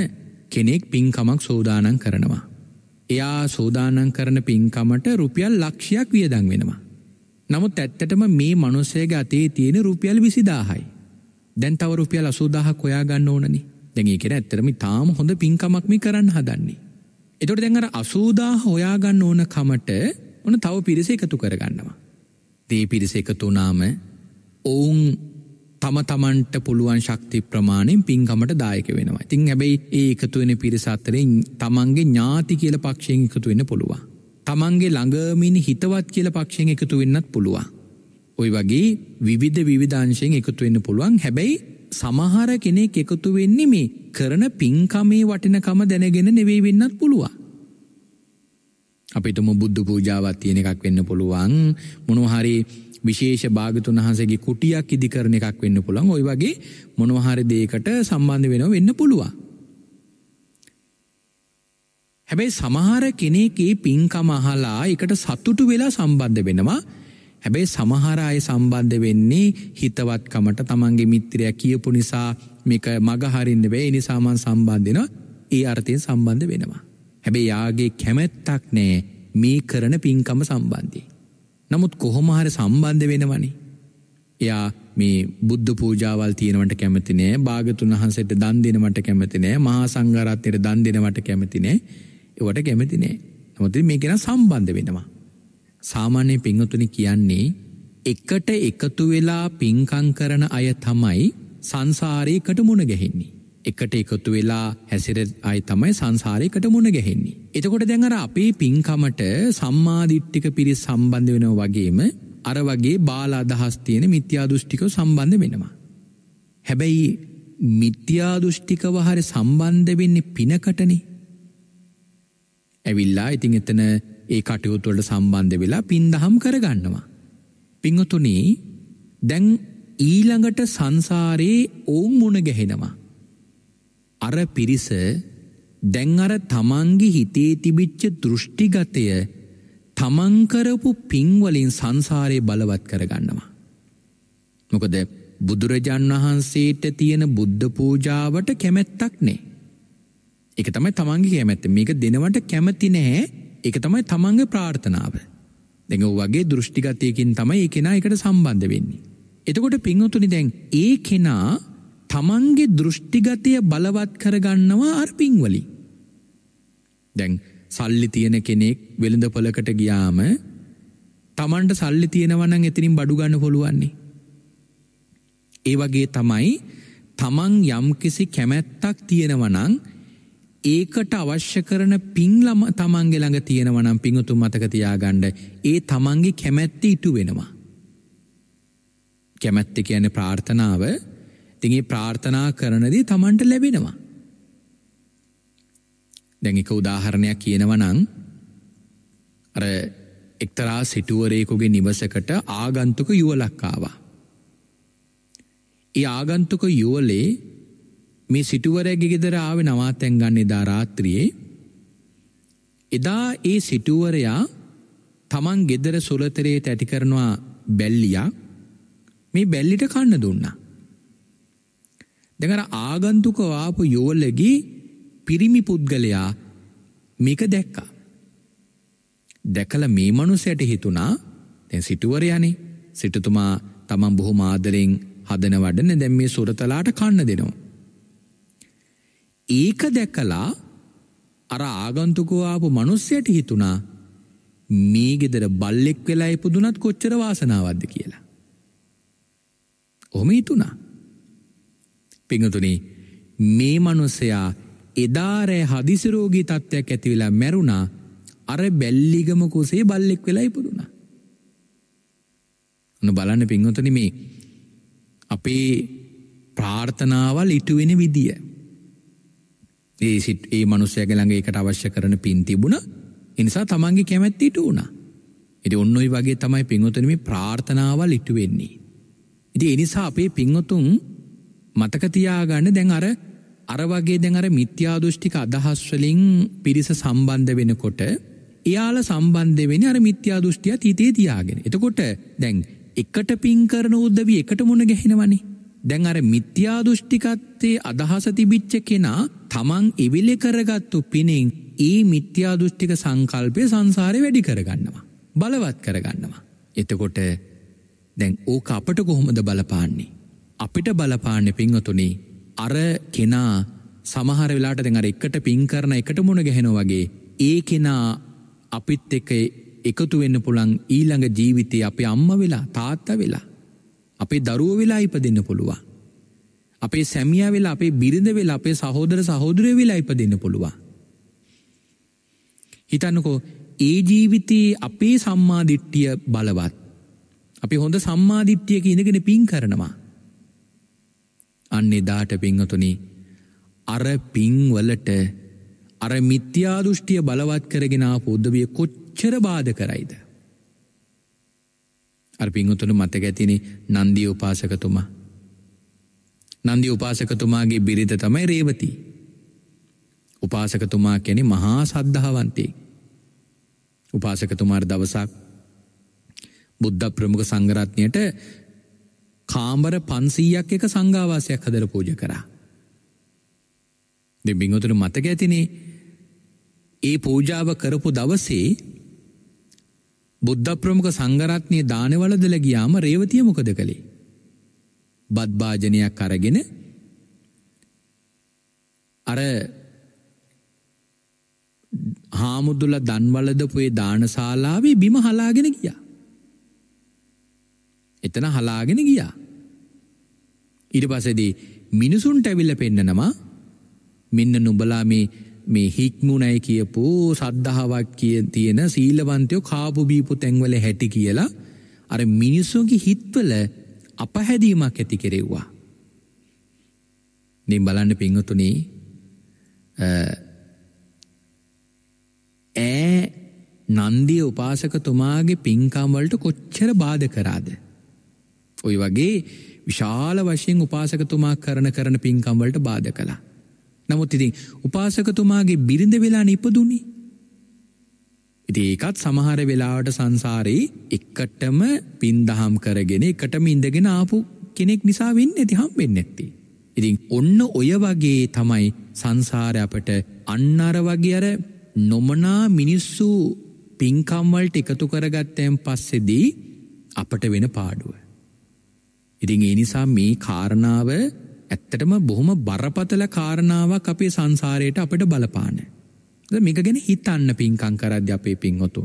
Speaker 1: කෙනෙක් පින්කමක් සෝදානන් කරනවා. එයා සෝදානන් කරන පින්කමට රුපියල් ලක්ෂයක් වියදං වෙනවා. නමුත් ඇත්තටම මේ මනුස්සයගේ අතේ තියෙන රුපියල් විසිදාහයි. දැන් තව රුපියල් අසූදාහ කොයා ගන්න ඕනනිි. දැඟඒ කෙන ඇත්තරම තාම හොඳ පින්කමක් මේ කරන්න හදන්නේ. එතොට දැඟර අසූදා හොයාගන්න ඕන කමට ඕන තව පිරිස එකතු කරගන්නවා. දේ පිරිස එකතුනාම ඔවුන් තම තමන්ට පුළුවන් ශක්ති ප්‍රමාණයෙන් පින්කමට දායක වෙනවා. ඉතින් හැබැයි ඒ එකතුවෙන පිරිසත්තරෙන් තමන්ගේ ඥාති කියල පක්ෂයෙන් එකතුවෙන්න පුළුවන්. තමන්ගේ ළඟමින් හිතවත් කියල පක්ෂයෙන් එකතු වෙන්නත් පුළුවන්. ඔයි වගේ විවිධ විධාංශයෙන් එකතුවෙන්න පුළුවන් හැබැයි සමහර කෙනෙක් එකතු වෙන්නේ මේ කරන පින්කමේ වටිනකම දැනගෙන නෙවෙයි වෙන්නත් පුළුවන්. අපිටම බුද්ධ පූජාවක් තියෙන එකක් වෙන්න පුළුවන් මොනවා හරි විශේෂ භාගතුන් වහන්සේගේ කුටියක් ඉදිකරන එකක් වෙන්න පුළුවන් ওই වගේ මොනවා හරි දෙයකට සම්බන්ධ වෙනව වෙන්න පුළුවන් හැබැයි සමහර කෙනෙක් ඒ පින්කම අහලා ඒකට සතුටු වෙලා සම්බන්ධ වෙනවා හැබැයි සමහරය සම්බන්ධ වෙන්නේ හිතවත්කමට තමන්ගේ මිත්‍රය කියපු නිසා මේක මගහරින්න වේ නිසාමන් සම්බන්ධෙන ඒ අර්ථයෙන් සම්බන්ධ වෙනවා. හැබැයි යාගේ කැමැත්තක් නෑ මේ කරන පින්කම සම්බන්ධය. නමුත් කොහොමහර සම්බන්ධ වෙනවනි. එයා මේ බුද්ධ පූජාවල් තියෙනවට කැමතිනේ භාගතුන් වහන්සට දන් දෙනවට කැමතිනෑ මහා සංගරත්තයට දන් දෙනවට කැමතිනේ එවට කැමතිනේ. නමුති මේකෙන සම්බන්ධ වෙනවා. සාමාන්‍ය පිංහතුනි කියන්නේ එකට එකතු වෙලා පින්කං කරන අය තමයි සංසාරයකට මුණ ගැහෙන්නේ. එකට එකතු වෙලා හැසිර අයි තමයි සංසාරයකට මුණ ගැහෙන්නේ. එතකොට දැඟර අපේ පින්කමට සම්මාධිට්ටික පිරි සම්බන්ධ වෙන වගේම අර වගේ බාල අදහස් තියෙන මිත්‍යාදෘෂ්ටිකව සම්බන්ධ වෙනවා. හැබැයි මිත්‍යාදෘෂ්ටිකව හරි සම්බන්ධ වෙන්නේ පිනකටනේ. ඇවිල්ලා ඉතිං එතන ඒ කටයුතුවලට සම්බන්ධ වෙලා පින් දහම් කරගන්නවා. පිංහතුනේ දැන් ඊළඟට සංසාරයේ ඔවුන් මුණ ගැහෙනවා. අර පිරිස දැන් අර තමන්ගේ හිතේ තිබිච්ච දෘෂ්ටිගතය තමන්කරපු පින්වලින් සංසාරය බලවත් කරගන්නවා. මොකද බුදුරජන් වහන්සේට තියෙන බුද්ධ පූජාවට කැමැත්තක් නේ. එක තමයි තමන්ගේ කැමැත්ත මේක දෙනවට කැමති නැහැ එක තමයි තමන්ග ප්‍රාර්ථනාව. දෙඟ වගේ දෘෂ්ටිගතයකින් තමයි ඒ කෙනා එකට සම්බන්ධ වෙන්නේ. එතකොට පිංහතුනි දැන් ඒ කෙනා තමන්ගේ දෘෂ්ටිගතය බලවත් කරගන්නවා අර්පිංවලි. දැන් සල්ලි තියෙන කෙනෙක් වෙළඳ පොලකට ගියාම තමන්ට සල්ලි තියෙනවනං එතිනින් බඩුගන්න හොළුවන්නේ. ඒ වගේ තමයි තමන් යම්කිසි කැමැත්තක් තියෙනවනං ඒකට අවශ්‍ය කරන පින්ලම තමන්ගේ ළඟ තියෙනවනම් පිංහතුම් මතකතියාගණ්ඩ ඒ තමන්ගේ කැමැත්ති ඉටු වෙනවා. කැමැත්ති කියන ප්‍රාර්ථනාව තිගේ ප්‍රාර්ථනා කරනදී තමන්ට ලැබෙනවා. දැඟික උදාහරණයක් කියනවනං අර එක්තරා සිටුවරයකුගේ නිවසකට ආගන්තුක යුවලක්කාවා. ඒ ආගන්තුක යුවලේ මේ සිටුවරැගි ගෙදර ආව නවාතැන් ගන්න එදා රාත්‍රියයේ එදා ඒ සිටුවරයා තමන් ගෙදර සුලතරයට ඇති කරනවා බැල්ලියා මේ බැල්ලිට කන්න දුන්නා. දෙකර ආගන්තුක වාපු යෝල්ලගේ පිරිමි පුද්ගලයා මේක දැක්කා. දැකල මේ මනුසයට හිතුනා තැන් සිටුවරයනේ සිටතුමා තමන් බොහොම ආදරෙන් හදන වඩන දැම් මේ සුරතලාට කන්න දෙනවා. ඒක දැකලා අර ආගන්තුකෝ ආපු මිනිස්සයට හිතුණා මේ ගෙදර බල්ලෙක් වෙලා ඉපදුනත් කොච්චර වාසනාවක්ද කියලා. ඔහොම හිතුණා. පිංගුතුනේ මේ මිනිසයා එදා රෑ හදිසි රෝගී තත්ත්වයක් ඇති වෙලා මැරුණා. අර බැල්ලිගම කුසේ බල්ලෙක් වෙලා ඉපදුණා. අන්න බලන්න පිංගුතුනේ මේ අපේ ප්‍රාර්ථනාවල් ඉටු වෙන විදිය. ඒ සිට් ඒ මනුස්සයක ළඟ ඒකට අවශ්‍ය කරන පින් තිබුණ එනිසා තමන්ගේ කැමැත්තිට වුණා. ඉති ඔන්නොයි වගේ තමයි පින්වතනම ප්‍රාර්ථනාවල් ඉට්ටු වෙන්නේ. ඉති එනිසා අපේ පින්වතුන් මතකතියාගන්න දැන් අර අරවගේ දැන් අර මිත්‍යාදෘෂ්ටික අදහස්වලින් පිරිස සම්බන්ධ වෙනකොට එයාල සම්බන්ධ වෙන අර මිත්‍යාදෘෂ්ටිය තීතේ තියාගෙන. එතකොට දැන් එකට පින් කරන උද්දවී එකට මුණ ගැහෙනවනේ. දැන් අර මිත්‍යා දෘෂ්ටිකත්වයේ අදහස තිබිච්ච කෙනා තමන් ඉවිලි කරගත්තු පිනෙන් ඒ මිත්‍යා දෘෂ්ටික සංකල්පය සංසාරේ වැඩි කරගන්නවා. බලවත් කරගන්නවා. එතකොට දැන් ඕක අපට කොහොමද බලපාන්නේ? අපිට බලපාන්නේ පින්වතුනි අර කෙනා සමහර වෙලාට දැන් අර එකට පින් කරන එකට මුණ ගැහෙනවා වගේ ඒ කෙනා අපිත් එක්ක එකතු වෙන්න පුළුවන් ඊළඟ ජීවිතේ අපේ අම්මා වෙලා තාත්තා වෙලා අපේ දරුව වෙලා ඉපදන්න පුළුවන්. අපේ සැමිය වෙලා අපේ බිරිඳ වෙලා අපේ සහෝදර සහෝදරය වෙලා ඉපදන්න පුළුවන්. හිතන්නකෝ ඒ ජීවිතයේ අපේ සම්මාධිට්ටිය බලවත්. අපි හොඳ සම්මාධිට්්‍යයක ඉඳගෙන පින් කරනවා. අන්නේ දාට පිංහතුනි අර පිංවලට අර මිත්‍යාදෘෂ්ටිය බලවත් කරගෙන පොද්ධවිය කොච්චර බාධ කරයිද. අර පිංහතුළු මතකඇතිනේ නන්දී උපාසකතුමා. නන්දි උපාසකතුමාගේ බිරිත තමයි රේවති. උපාසකතුමා කැනෙ මහා සද්ධාවන්තේ. උපාසකතුමාර දවසක් බුද්ධ ප්‍රමුඛ සංගරත්නයට කාම්බර පන්සීයක් එක සංඝාවාසයක් හදර පූජ කරා. දෙ බිංහතුළු මතක ඇතිනේ ඒ පූජාව කරපු දවසේ බුද්ධප්‍රමුඛ සංගරත්නය දානවලදල ගියාම රේවතිය මොකද කළේ. බද්භාජනයක් අරගෙන අර හාමුදුල දන්වලදපුේ දානශාලාවේ බිම හලාගෙන ගියා. එතන හලාගෙන ගියා. ඉට පසදී මිනිසුන්ට ඇවිල්ල පෙන්නනවා මෙන්න නුබලා මේ මේ හික්මුණයි කියපු සද්ධාවක් කිය තියෙන සීලවන්තයෝ කාපුබීපු තැන්වල හැටි කියලා අර මිනිස්සුන්ගේ හිත්වල අපහැදීමක් ඇති කෙරෙව්වා. නිම් බලන්න පිංහතුනේ ඇ නන්දිය උපාසකතුමාගේ පින්කම්වලට කොච්චර බාධ කරාද. ඔය වගේ විශාල වශයෙන් උපාසකතුමා කරන කරන පින්කම්වලට බාධ කලා. නමුත් ඉතින් උපාසකතුමාගේ බිරිඳ වෙලා නිපදුනි. ඒකත් සමහර වෙලාවට සංසාරයේ එක්කටම පින්දහම් කරගෙන එකටම ඉඳගෙන ආපු කෙනෙක් නිසා වෙන්න ඇති හම් වෙන්න ඇත්ති. ඉතින් ඔන්න ඔය වගේ තමයි සංසාර අපට අන්නර වගේ අර නොමනා මිනිස්සු පින්කම්වලට එකතු කරගත්තයන් පස්සෙදී අපට වෙන පාඩුව. ඉතින් ඒ නිසා මේ කාරණාව ඇත්තටම බොහොම බරපතල කාරණාවක් අපේ සංසාරයට අපට බලපාන. මේක ගැන හිතන්න පින්කං කරද්‍ය අපේ පින්හොතු.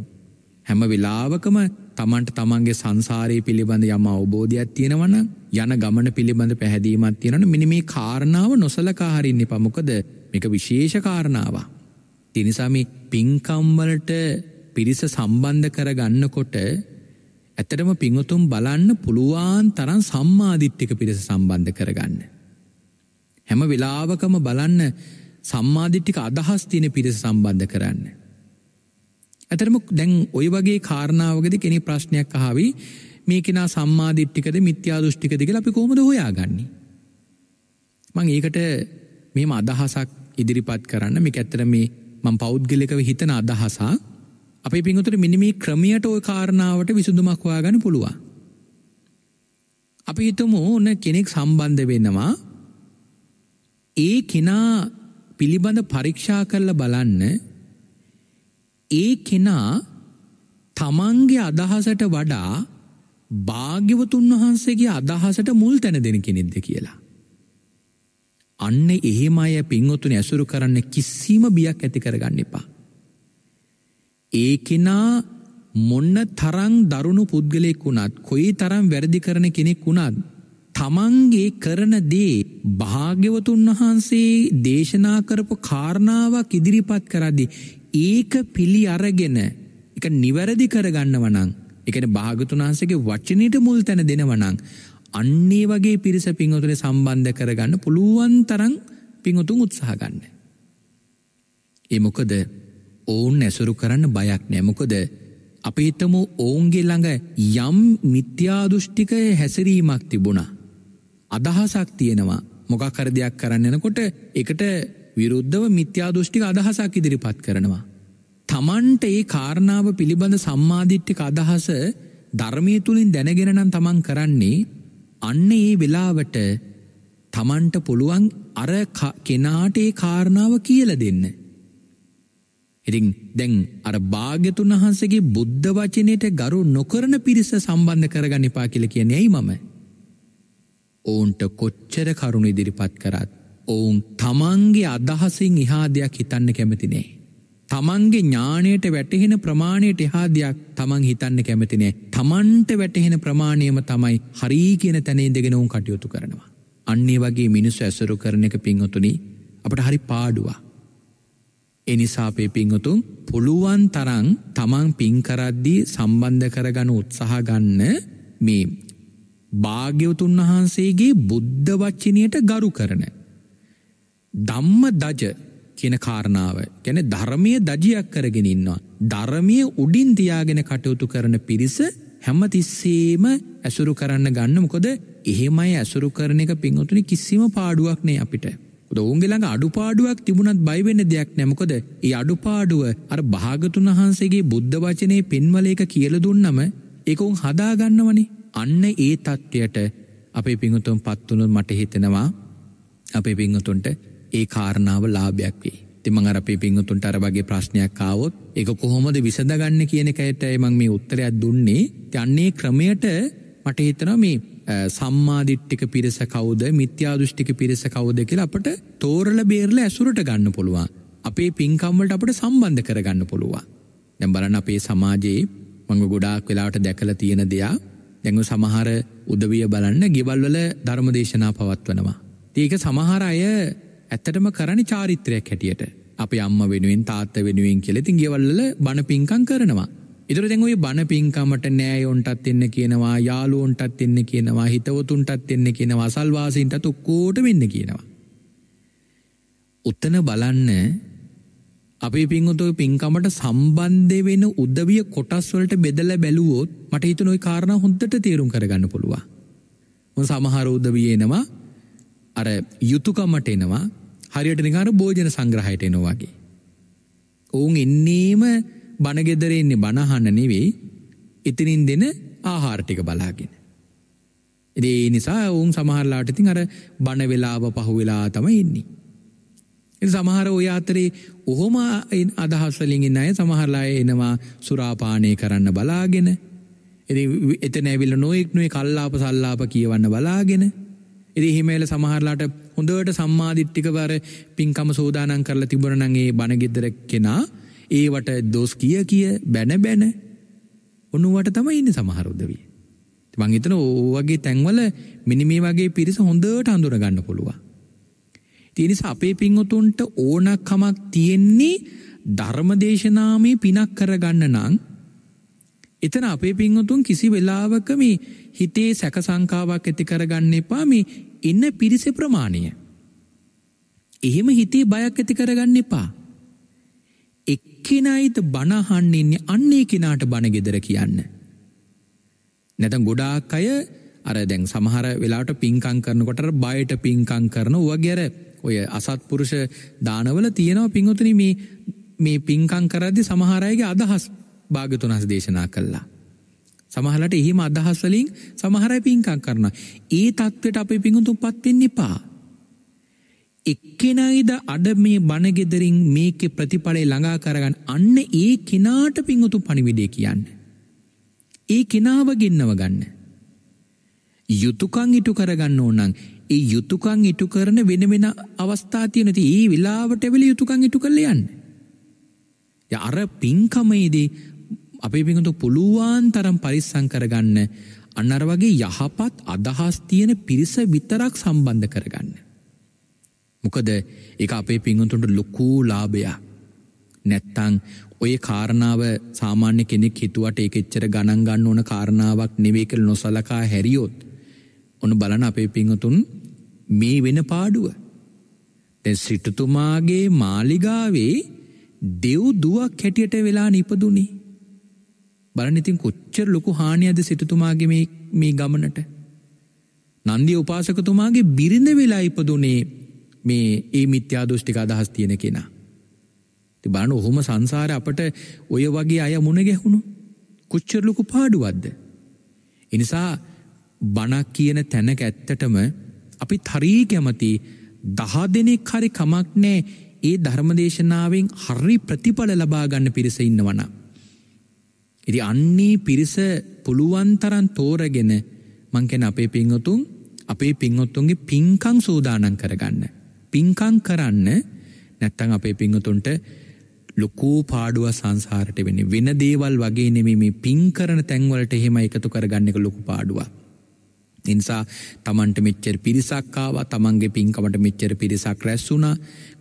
Speaker 1: හැම වෙලාවකම තමන්ට තමන්ගේ සංසාරයේ පිළිබඳ යම අවබෝධයක් තියෙනවන යන ගමන පිළිබඳ පැහැදීමත් තියෙනන මිනි මේ කාරණාව නොසලකාහරින්නේ පමොකද මේක විශේෂ කාරණාව. තිනිසාම පින්කම්වලට පිරිස සම්බන්ධ කර ගන්නකොට ඇතටම පිංහතුම් බලන්න පුළුවන් තරන් සම්මාධිට්ටික පිරිස සම්බන්ධ කරගන්න. හැම වෙලාවකම බලන්න සම්මාධිට්ටික අදහස් තියෙන පිරිස සම්බන්ධ කරන්න. ඇතරම දැන් ඔය වගේ කාරණාවගද කෙනෙ ප්‍රශ්නයක් අහාවි මේකෙනා සම්මාධිට්ටිකද මිත්‍යා දෘෂ්ටිකදක අපි කොමද හොයා ගන්නේ. මං ඒකට මෙම අදහසක් ඉදිරිපත් කරන්න මේ ඇත්තර මේ මං පෞද්ගලිකව හිතන අදහසා අපේ පිංහතුර මිනිමී ක්‍රමියට ඔය කාරණාවට විසුඳුමක්වා ගන්න පුළුවන්. අපි හිතමු ඕන කෙනෙක් සම්බන්ධ වෙන්නවා ඒ කෙනා පිළිබඳ පරීක්ෂා කරලා බලන්න ඒ කෙනා තමන්ගේ අදහසට වඩා භාග්‍යවතුන් වහන්සේගේ අදහසට මුල් තැන දෙන කෙනෙක්ද කියලා. අන්න එහෙම අය පින්වතුනි ඇසුරු කරන්න කිසිම බියක් ඇති කරගන්න එපා. ඒ කෙනා මොන්න තරම් දරුණු පුද්ගලයෙක් වුණත් කොයි තරම් වැරදි කරන කෙනෙක් වුණත් තමන්ගේ කරන දේ භාග්‍යවතුන් වහන්සේ දේශනා කරපු කාරණාවක් ඉදිරිපත් කරද්දී ඒක පිළි අරගෙන එක නිවැරදි කරගන්නව නම් ඒ කියන්නේ භාග්‍යතුන් වහන්සේගේ වචනෙට මුල් තැන දෙනව නම් අන්නේ වගේ පිරිස පිංගුතුනේ සම්බන්ධ කරගන්න පුළුවන් තරම් පිංගුතුන් උත්සාහ ගන්න. ඒ මොකද ඔවුන් ඇසුරු කරන්න බයක් නෑ. මොකද අපි හිතමු ඔවුන්ගේ ළඟ යම් මිත්‍යා දෘෂ්ටික හැසිරීමක් තිබුණා. අදහසක් තියෙනවා මොකක් කර දෙයක් කරන්න එනකොට එකට විරුද්ධව මිත්‍යා දෘෂ්ටික අදහසක් ඉදිරිපත් කරනවා. තමන්ට ඒ කාරණාව පිළිබඳ සම්මාධිට්ටික අදහස ධර්මය තුළින් දැනගෙනනම් තමන් කරන්නේ අන්න ඒ වෙලාවට තමන්ට පුළුවන් අර කෙනාට ඒ කාරණාව කියල දෙන්න. ඉතිං දැන් අර භාග්‍යතුන් වහන්සගේ බුද්ධ වචනයට ගරු නොකරන පිරිස සම්බන්ධ කරගන්න එපා කියල කියන්නේ ඇයි මම. ඔවුන්ට කොච්චර කරුණ ඉදිරිපත් කරත් ඔවුන් තමන්ගේ අදහසින් ඉහා දෙයක් හිතන්න කැමතිනේ. තමන්ගේ ඥානයට වැටහෙන ප්‍රමාණයට එහා දෙයක් තමන් හිතන්න කැමතිනේ. තමන්ට වැටහෙන ප්‍රමාණයම තමයි හරී කියන තැනේ දෙගෙන ඔවුන් කටයුතු කරනවා. අන්නේ වගේ මිනිස්සු ඇසුරු කරන එක පිංහතුනි අපට හරි පාඩුවා. එනිසාපේ පිංහතුන් පුළුවන් තරං තමන් පින්කරද්දී සම්බන්ධ කරගන උත්සාහගන්න මේ භාග්‍යවතුන් වහන්සේගේ බුද්ධ වචනයට ගරු කරන. ධම්ම දජ කියන කාරණාව ගැන ධර්මය දජයක් කරගෙන ඉන්නවා. ධර්මය උඩින් තියාගෙන කටයුතු කරන පිරිස හැමතිස්සේම ඇසුරු කරන්න ගන්න මොකොද එහෙමයි ඇසුරු කරන එක පින්වතුනි කිසිම පාඩුවක් නේ අපිට. ඔවුන්ගේළඟ අඩුපාඩුවක් තිබුණත් බයිවෙන්න දෙයක් නැමකොද ඒ අඩුපාඩුව අර භාගතුන් වහන්සේගේ බුද්ධ වචනය පෙන්වල එක කියල දුන්නම ඒකවුන් හදාගන්නවනේ අන්න ඒ තත්ත්වයට අපේ පිංහතුන් පත්වනුත් මට හිතෙනවා අපේ පිංහතුන්ට ඒ කාරණාව ලාභයක් වේ. තිමං අපේ පිංහතුන්ට අරබගේ ප්‍රශ්නයක් කාවොත් එක කොහොමද විසඳගන්න කියන කයට එමං මේ උත්තරයක් දුන්නේ යන්නේ ක්‍රමයට මට හිතන මේ සම්මාධිට්ටික පිරිස කවුද මිත්‍යාදෘෂ්ටික පිරිස කවුද කියලා අපට තෝරල බේරල ඇසුරට ගන්න පුළුවන්. අපේ පින්කම්වලට අපට සම්බන්ධ කරගන්න පුළුවන්. දැම් බලන අපේ සමාජයේ මංග ගොඩාක් වෙලාට දැකල තියෙන දෙයක් දැඟු සමහර උදවිය බලන්න ගෙවල්වල ධර්මදේශනා පවත්වනවා. ඒක සමහර අය ඇත්තටම කරණ චාරිත්‍රයක් හැටියට අප අම්ම වෙනුවෙන් තාත්ත වෙනුවෙන් කෙලෙතින් ගෙවල්ල බණ පින්කං කරනවා. ඉතුර දැඟුයි බණ පින්කමට නෑයොන්ටත් එන්න කියනවා යාලුවන්ටත් එන්න කියනවා හිතවතුන්ටත් එන්න කියනවා සල්වාසින්ටත් ඔක්කෝට වෙන්න කියනවා. උත්තන බලන්න අපේ පින්ගුතුගේ පින්කමට සම්බන්ධය වෙන උද්දවිය කොටස්වලට බෙදල බැලුවෝත් මට හිතු නොයි කාරණ හොන්තට තේරුම් කරගන්න පුළුවන්. සමහර උද්දවියනවා අර යුතුකම්මට එනවා හරියට නිකාර භෝජන සංග්‍රහයට එනවාගේ. ඔවුන් එන්නේම බණගෙදරෙන්නේ බණහන්න නෙවෙයි ඉතිනින් දෙන ආහාරටික බලාගෙන. එදේ නිසා ඔවුන් සමහරලාට ඉතින් අර බණ වෙලාව පහු වෙලා තම ඉන්නේ. සමහර ඔය අතරේ ඔහොම අදහස්වලින් ඉන්න අය සමහරලා එනවා සුරාපානය කරන්න බලාගෙන එති එතන ඇවිල්ල නොයෙක් නුවේ කල්ලාප සල්ලාප කියවන්න බලාගෙන එති හිමේල සමහරලාට හොඳට සම්මාධිට්ටිකවර පින්කම සෝදානන් කරලා තිබරණගේ බණගෙදර කෙනා ඒවට දොස් කිය කිය බැන බැන ඔනුවට තම ඉන්න සමහරුද්ධවී. මං හිතන ඕවගේ තැන්වල මිනිමේ වගේ පිරිස හොඳට අඳුරගන්න පුළුවන්. තිනිස අපේ පින්වතුන්ට ඕනක්කමක් තියෙන්නේ ධර්මදේශනාමේ පිනක් කරගන්න නං එතන අපේ පින්වතුන් කිසි වෙලාවක මේ හිතේ සැක සංකාවක් ඇති කරගන්න එපා මේ එන්න පිරිස ප්‍රමාණය. එහෙම හිතේ බයක් ඇති කරගන්න එපා. එක්කෙනයිත බණහන්නේන්නේ අන්නේ කෙනාට බණගෙදර කියන්න. නැතන් ගොඩාක් අය අර දැන් සමහර වෙලාට පින්කං කරනකොට බයට පින්කං කරන වගැර ඔය අසත්පුරුෂ දානවල තියෙනවා පින්වතුනි මේ මේ පින්කම් කරද්දි සමහර අයගේ අදහස් භාග්‍යතුන් වහන්සේ දේශනා කළා. සමහරට එහෙම අදහස් වලින් සමහර අය පින්කම් කරනවා. ඒ தത്വෙට අපේ පින්වතුන්පත් වෙන්න එපා. එක්කෙනයිද අඩ මේ බණගෙදරින් මේකෙ ප්‍රතිඵලේ ළඟා කරගන්න අන්න ඒ කෙනාට පිංහුතු පණිවිඩේ කියන්න. ඒ කෙනාව ගෙන්නව ගන්න. යුතුකං ඉටු කරගන්න ඕනං ඒ යුතුකං ඉටු කරන වෙන වෙන අවස්ථා තියනති ඒ වෙලාවට ඇවල යුතුකං ඉටු කරලයන්. ය අර පින්කමයේදේ අපේ පිඟතු පුළුවන් තරම් පරිස්සං කරගන්න අන්නර වගේ යහපත් අදහස් තියෙන පිරිස විතරක් සම්බන්ධ කරගන්න. මොකද එක අපේ පිංහතුන්ට ලොකූ ලාභයා නැත්තං ඔය කාරණාව සාමාන්‍ය කෙනෙක් හිතුවට එක එච්චර ගණන් ගන්න ඕන කාරණාවක් නෙවේ කළ නොසලකා හැරියොත් ඔන්න බලන අපේ පිංහතුන් මේ වෙන පාඩුව. දැන් සිටුතුමාගේ මාලිගාවේ දෙව් දුවක් හැටියට වෙලා නිපදුනේ. බලන්න ඉතින් කොච්චර ලොකු හානියක්ද සිටුතුමාගේ මේ මේ ගමනට. නන්දිය උපාසකතුමාගේ බිරිඳ වෙලා ඉපදුනේ මේ ඒ මිත්‍යා දෘෂ්ටික අදහස් තියෙන කෙනා. ඉතින් බලන්න ඔහොම සංසාරේ අපට ඔය වගේ අය මුණ ගැහුණු කොච්චර ලොකු පාඩුවක්ද? එනිසා බණක් කියන තැනක ඇත්තටම අපි හරී කැමති දහ දෙනෙක් හරි කමක් නෑ ඒ ධර්මදේශනාවෙන් හරි ප්‍රතිඵල ලබා ගන්න පිරිස ඉන්නවන. ඉති අන්නේ පිරිස පුළුවන්තරන් තෝරගෙන මංකැන අපේ පිංහතුන් අපේ පිංහොත්තුන්ගේ පින්කං සූදානන් කරගන්න. පින්කං කරන්න නැත්තං අපේ පිංහතුන්ට ලොකූ පාඩුව සංසාරට වෙන වෙන දේවල් වගේ නෙමේ මේ පින්කරන තැන්වලට හෙම එකතු කරගන්නෙක ලොකු පාඩුවක්. නිසා තමන්ට මෙච්චර පිරිසක්කාව තමන්ගේ පින්කමට මෙච්චර පිරිසක් රැස්සුනා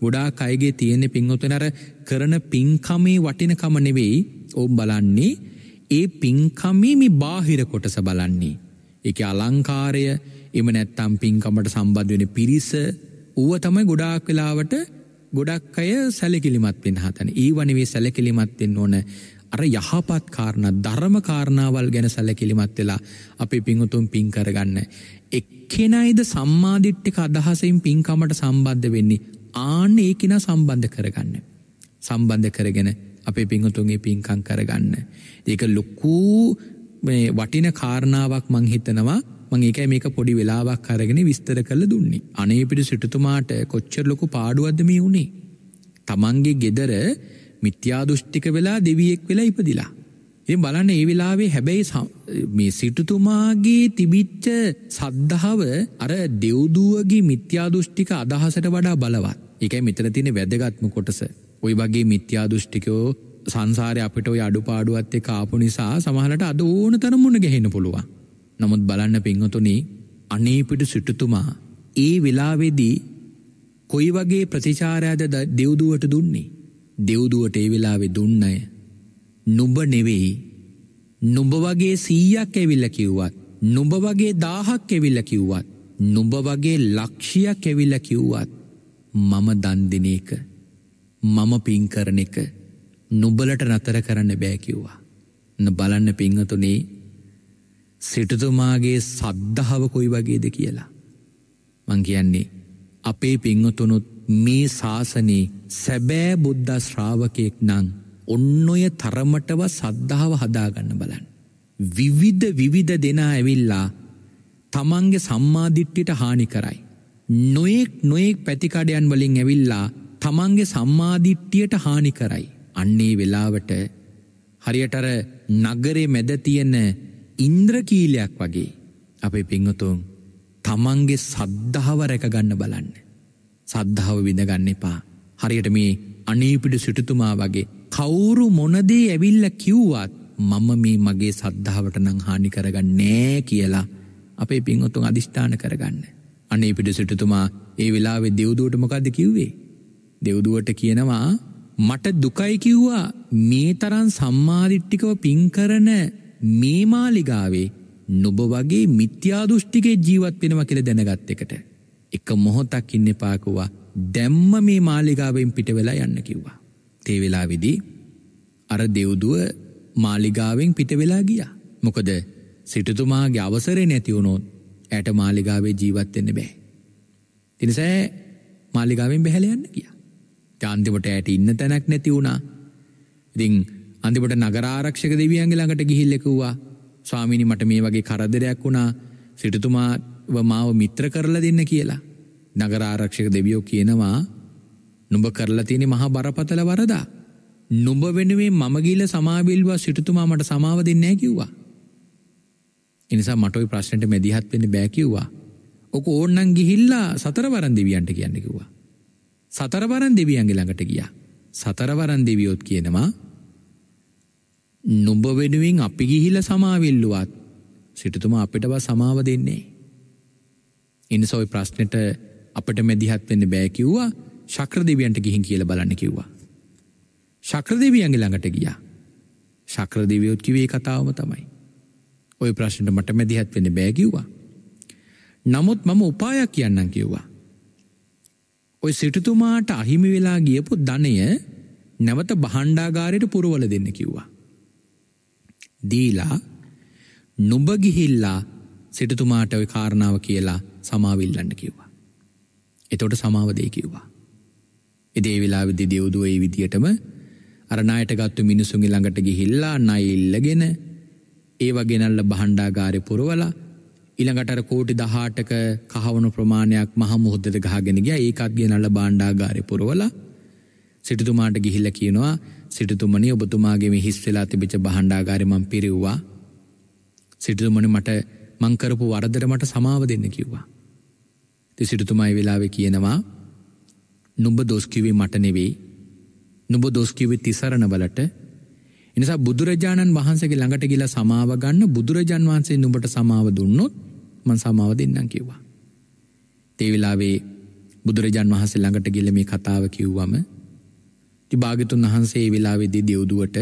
Speaker 1: ගොඩා කයගේ තියෙන පින්වතුනර කරන පින්කමේ වටිනකම නෙවෙයි ඔබ බලන්නේ ඒ පින්කමේ මේ බාහිර කොටස බලන්නේ. ඒක අලංකාරය එම නැත්තම් පින්කමට සම්බන්ධ වෙන පිරිස ඌව තමයි ගොඩාක් වෙලාවට ගොඩක් අය සැලකිලිමත් වෙන්න හදන. ඒ වනේ සැලකිලිමත් වෙන්න ඕන අර යහපත් කාරණ ධර්ම කාරණාවල් ගැන සැලකිලිමත් වෙලා අපි පිංහුතුම් පින් කරගන්න. එක්කෙනයිද සම්මාධිට්ටික අදහසයිම් පින්කමට සම්බද්ධ වෙන්නේ ආන ඒකෙන සම්බන්ධ කරගන්න. සම්බන්ධ කරගෙන අපේ පිංහතුන්ගේ පින්කං කරගන්න. ඒක ලොක්කූ වටින කාරණාවක් මංහිතනවා මංඒක මේක පොඩි වෙලාවක් කරගෙන විස්තර කළ දුන්නේ. අනේ පිට සිටතුමාට කොච්චර ලොකු පාඩුවදම වුණේ. තමන්ගේ ගෙදර මිත්‍යා දෘෂ්ටික වෙලා දෙවියෙක් වෙලා ඉපදිලා. ඉතින් බලන්න ඒ වෙලාවේ හැබැයි මේ සිටුතුමාගේ තිබිච්ච සද්ධාව අර දෙව්දුවගේ මිත්‍යා දෘෂ්ටික අදහසට වඩා බලවත්. ඒකයි මෙතන තියෙන වැදගත්ම කොටස. ওই වගේ මිත්‍යා දෘෂ්ටිකයෝ සංසාරේ අපිට ওই අඩුපාඩුවත් එක්ක ආපු නිසා සමහරට අද ඕන තරම් මුණ ගැහෙන්න පුළුවන්. නමුත් බලන්න පින්වතුනි අනේ පිට සිටුතුමා ඒ වෙලාවේදී කොයි වගේ ප්‍රතිචාරයද දෙව්දුවට දුන්නේ දෙව්දුවට ඒ වෙලාවේ දුන්නය නුඹ නෙවෙයි නුඹ වගේ සීයක් ඇවිල්ල කිව්වත් නුඹ වගේ දාහක් ඇවිල්ල කිව්වත් නුඹ වගේ ලක්ෂයක් ඇවිල්ල කිව්වත් මම දන්දින එක මම පින්කරන එක නුඹලට නතර කරන්න බෑකිව්වා න බලන්න පිංහතුනේ සිටතුමාගේ සද්ධාව කොයි වගේද කියලා මං කියන්නේ අපේ පිංහතුනුත් මේ ශාසනයේ සැබෑ බුද්ධ ශ්‍රාවකයෙක් නං ඔන්න ඔය තරමටව සද්ධාව හදාගන්න බලන්න. විවිධ විවිධ දෙනා ඇවිල්ලා තමන්ගේ සම්මාධිට්ටිට හානි කරයි. නොයෙක් නොයෙක් පැතිකඩයන් වලින් ඇවිල්ලා තමන්ගේ සම්මාධිට්ටියට හානි කරයි. අන්නේ වෙලාවට හරියටර නගරේ මැද තියෙන ඉන්ද්‍රකීලයක් වගේ අපේ පිංහතුන් තමන්ගේ සද්ධාව රැකගන්න බලන්න. සද්ධාව විඳගන්න එපා. හරියට මේ අනේපිට සිටුතුමා වගේ කවුරු මොනදේ ඇවිල්ල කිව්වත් මම මේ මගේ සද්ධාවට නං හානි කරගන්න නෑ කියලා අපේ පින්වතුන් අධිෂ්ඨාන කරගන්න. අනේ පිට සිටතුමා ඒ වෙලාවෙ දෙව්දුවට මොකක්ද කිව්වේ. දෙව්දුවට කියනවා මට දුකයි කිව්වා මේ තරන් සම්මාධිට්ටිකව පින්කරන මේ මාලිගාවේ නොබ වගේ මිත්‍යාදෘෂ්ටිකේ ජීවත් වෙනවා කියල දැනගත් එකට. එක මොහොතක් ඉන්න පාකුවා දැම්ම මේ මාලිගාවෙන් පිට වෙලා යන්න කිව්වා. තේවෙලා විදී අර දෙව්දුව මාලිගාවෙන් පිටවෙලා ගිය. මොකද සිටතුමාගේ අවසරය නැතිවුණොත් ඇයට මාලිගාවේ ජීවත්වෙන්න බෑ. තිනිසෑ මාලිගාවෙන් බැහැලයන්න කිය. ජාන්තිමට ඇයට ඉන්න තැනක් නැති වුණා. ඉතිං අන්තිමට නගරාරක්ෂක දෙවියන්ගේ ළඟට ගිහිල්ලෙකවවා ස්වාමිනි මට මේ වගේ කරදරයක් වුණා සිටතුමා මාව මිත්‍ර කරලා දෙන්න කියලා. නගරාරක්ෂක දෙවියෝ කියනවා නුඹ කරලා තියෙන මහා බරපතල වරදා. නුඹ වෙනුවෙන් මම ගිහිල්ලා සමාවිල්වා සිටුතුමා මට සමාව දෙන්නේ නැහැ කිව්වා. ඒ නිසා මට ওই ප්‍රශ්නෙට මැදිහත් වෙන්න බෑ කිව්වා. ඔක ඕන්නම් ගිහිල්ලා සතරවරන් දෙවියන්ට කියන්න කිව්වා. සතරවරන් දෙවියන්ගේ ළඟට ගියා. සතරවරන් දෙවියොත් කියනවා නුඹ වෙනුවෙන් අපි ගිහිල්ලා සමාවිල්ලුවත් සිටුතුමා අපිටව සමාව දෙන්නේ එනිසෝයි ප්‍රශ්නට අපට මැදිහත් වෙන්න බෑ කිව්වා ශක්‍ර දෙවියන්ට ගිහින් කියලා බලන්න කිව්වා. ශක්‍ර දෙවියන්ගේ ළඟට ගියා. ශක්‍ර දෙවියොත් කිව්වේ කතාවම තමයි. ওই ප්‍රශ්නට මට මැදිහත් වෙන්න බෑ කිව්වා. නමුත් මම උපායක් කියන්නම් කිව්වා. ඔය සිටුතුමාට අහිමි වෙලා ගියපු ධනය නැවත බහණ්ඩාගාරයට පුරවල දෙන්න කිව්වා. දීලා නුඹ ගිහිල්ලා සිටුතුමාට ওই කාරණාව කියලා සමාවිල්ලන්න කිව්වා. එතොට සමාවදය කිව්වා. එදේ වෙලා විදි දෙව්දුව ඒ විදිහටම අරණයට ගත්තු මිනිසුන්ගේ ළඟට ගිහිල්ලා නයි ඉල්ලගෙන ඒවා ගෙනල්ල බහණ්ඩාගාරය පුරවල ඉළඟටර කෝටි දහටක කහවුණු ප්‍රමාණයක් මහ මුහුද්දට ගහගෙනගිය ඒකත් ගෙනල්ල බාණ්ඩාගාරය පුරවල සිටතුමාට ගිහිල්ල කියනවා සිටතුමනි ඔබතුමාගේ හිස් වෙලා තිබිච බහණ්ඩාගාරමන් පිරෙව්වා සිටතුමන මට මංකරපු වරදර මට සමාව දෙන්න කිව්වා. තිසිටතුමයි වෙලාවෙ කියනවා නුඹ දොස්කිවේ මට නෙවෙයි නුඹ දොස්කිවේ තිසරණ වලට එනිසා බුදුරජාණන් වහන්සගේ ළඟට ගිල සමාව ගන්න බුදුරජන් වහන්සේ නුඹට සමාව දුන්නොත් මන් සමාව දෙන්නම් කිව්වා. තේවෙලාවේ බුදුරජන් වහන්සේ ළඟට ගිල මේ කතාව කිව්වම භාගතුන් වහන්සේ වෙලාවෙදි දෙව්දුවට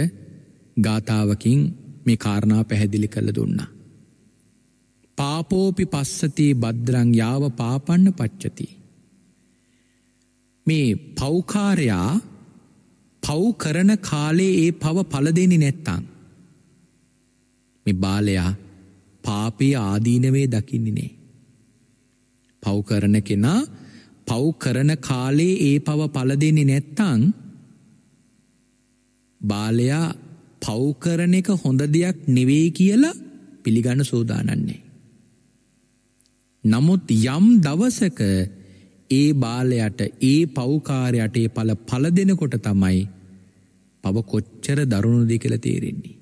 Speaker 1: ගාථාවකින් මේ කාරණා පැහැදිලි කළ දුන්නා. පාපෝපි පස්සතේ බද්දරං යාව පාපන්න පච්චති. මේ පෞකාරයා පව් කරන කාලේ ඒ පව පලදෙනි නැත්තං. මේ බාලයා පාපය ආදීනවේ දකින්නනේ. පව් කරන කෙනා පව් කරන කාලේ ඒ පව පලදෙනි නැත්තං බාලයා පව් කරන එක හොඳ දෙයක් නෙවෙයි කියලා පිළිගන්න සෝදානන්නේ. නමුත් යම් දවසක ඒ බාලයට ඒ පෞකාරයටේ පල පල දෙනකොට තමයි පව කොච්චර දරුණු දෙ කළ තේරෙන්නේ.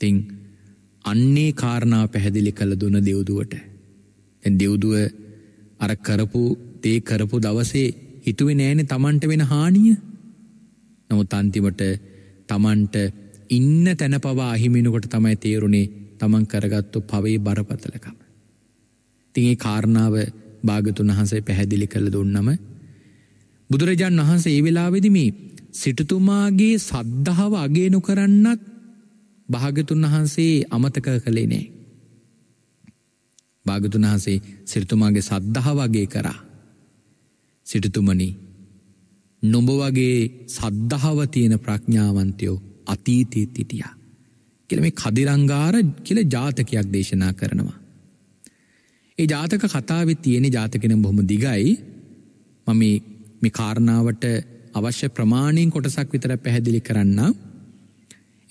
Speaker 1: තිං අන්නේ කාරණා පැහැදිලි කළ දුන දෙව්දුවට. දෙව්දුව අර කරපු තේ කරපු දවසේ හිතුවේ නෑනෙ තමන්ට වෙන හානිය නමු තන්තිමට තමන්ට ඉන්න තැන පවා අහිමිනකොට තමයි තේරුණේ තමන් කරගත්තු පවේ බරපතලකම්. තිඒ කාරණාව භාගතුන් වහන්සේ පැහැදිලි කළ දුන්නම. බුදුරජාන් වහන්සේ ඒ වෙලාවෙදිමි සිටතුමාගේ සද්ධාව අගේ නොකරන්නත් භාගතුන් වහන්සේ අමතක කළේ නෑ. භාගතුන් වහන්සේ සිරිතුමාගේ සද්ධහ වගේ කරා. සිටතුමනි නොඹ වගේ සද්ධාව තියෙන ප්‍රඥාවන්තයෝ අතීතයේ තිටියා. කෙළ මේ කදිරංගාර කියල ජාතකයක් දේශනා කරනවා. ඒ ජාතක කතාවෙ තියෙන ජාතකෙන බොහොම දිගයි මම මේ කාරණාවට අවශ්‍ය ප්‍රමාණයෙන් කොටසක් විතර පැහැදිලි කරන්න.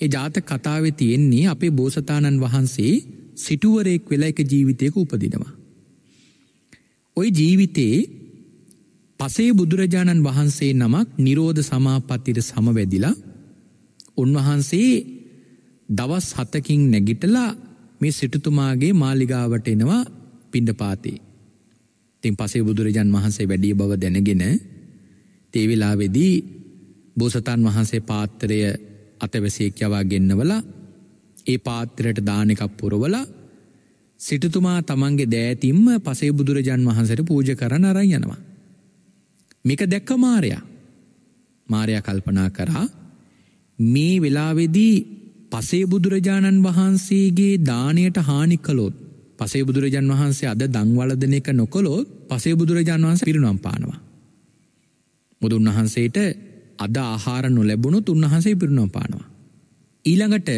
Speaker 1: ඒ ජාතක කතාවෙ තියෙන්නේ අපේ බෝසතාණන් වහන්සේ සිටුවරෙක් වෙලා එක ජීවිතයක උපදිනවා. ඔය ජීවිතයේ පසේ බුදුරජාණන් වහන්සේ නමක් නිරෝධ සමාපත්තිට සමවැදිලා උන්වහන්සේ දවස් හතකින් නැගිටලා මේ සිටුතුමාගේ මාලිගාවට එනවා පිණ්ඩපාතේ. ඉතින් පසේ බුදුරජාන් වහන්සේ වැඩිය බව දැනගෙන ඒ වෙලාවේදී බෝසතාන් වහන්සේ පාත්‍රය අතවැසියෙක් යවා ගෙන්නවලා ඒ පාත්‍රයට දාන එකක් පුරවලා සිටුතුමා තමන්ගේ දෑතිම්ම පසේ බුදුරජාන් වහන්සට පූජ කරන අරන් යනවා. මේක දැක්ක මාරයා මාරයා කල්පනා කරා මේ වෙලාවෙදී පසේ බුදුරජාණන් වහන්සේගේ දානයට හානිකලොත් පසේ බුදුරජන් වහන්සේ අද දංවලදන එක නොකොලොත් පසේ බුදුරජන් වහන්ස පිරුණම් පානවා. බුදු උන්වහන්සේට අද ආහාර නොලැබුණුත් උන්වහන්සේ පිරුණම් පානවා. ඊළඟට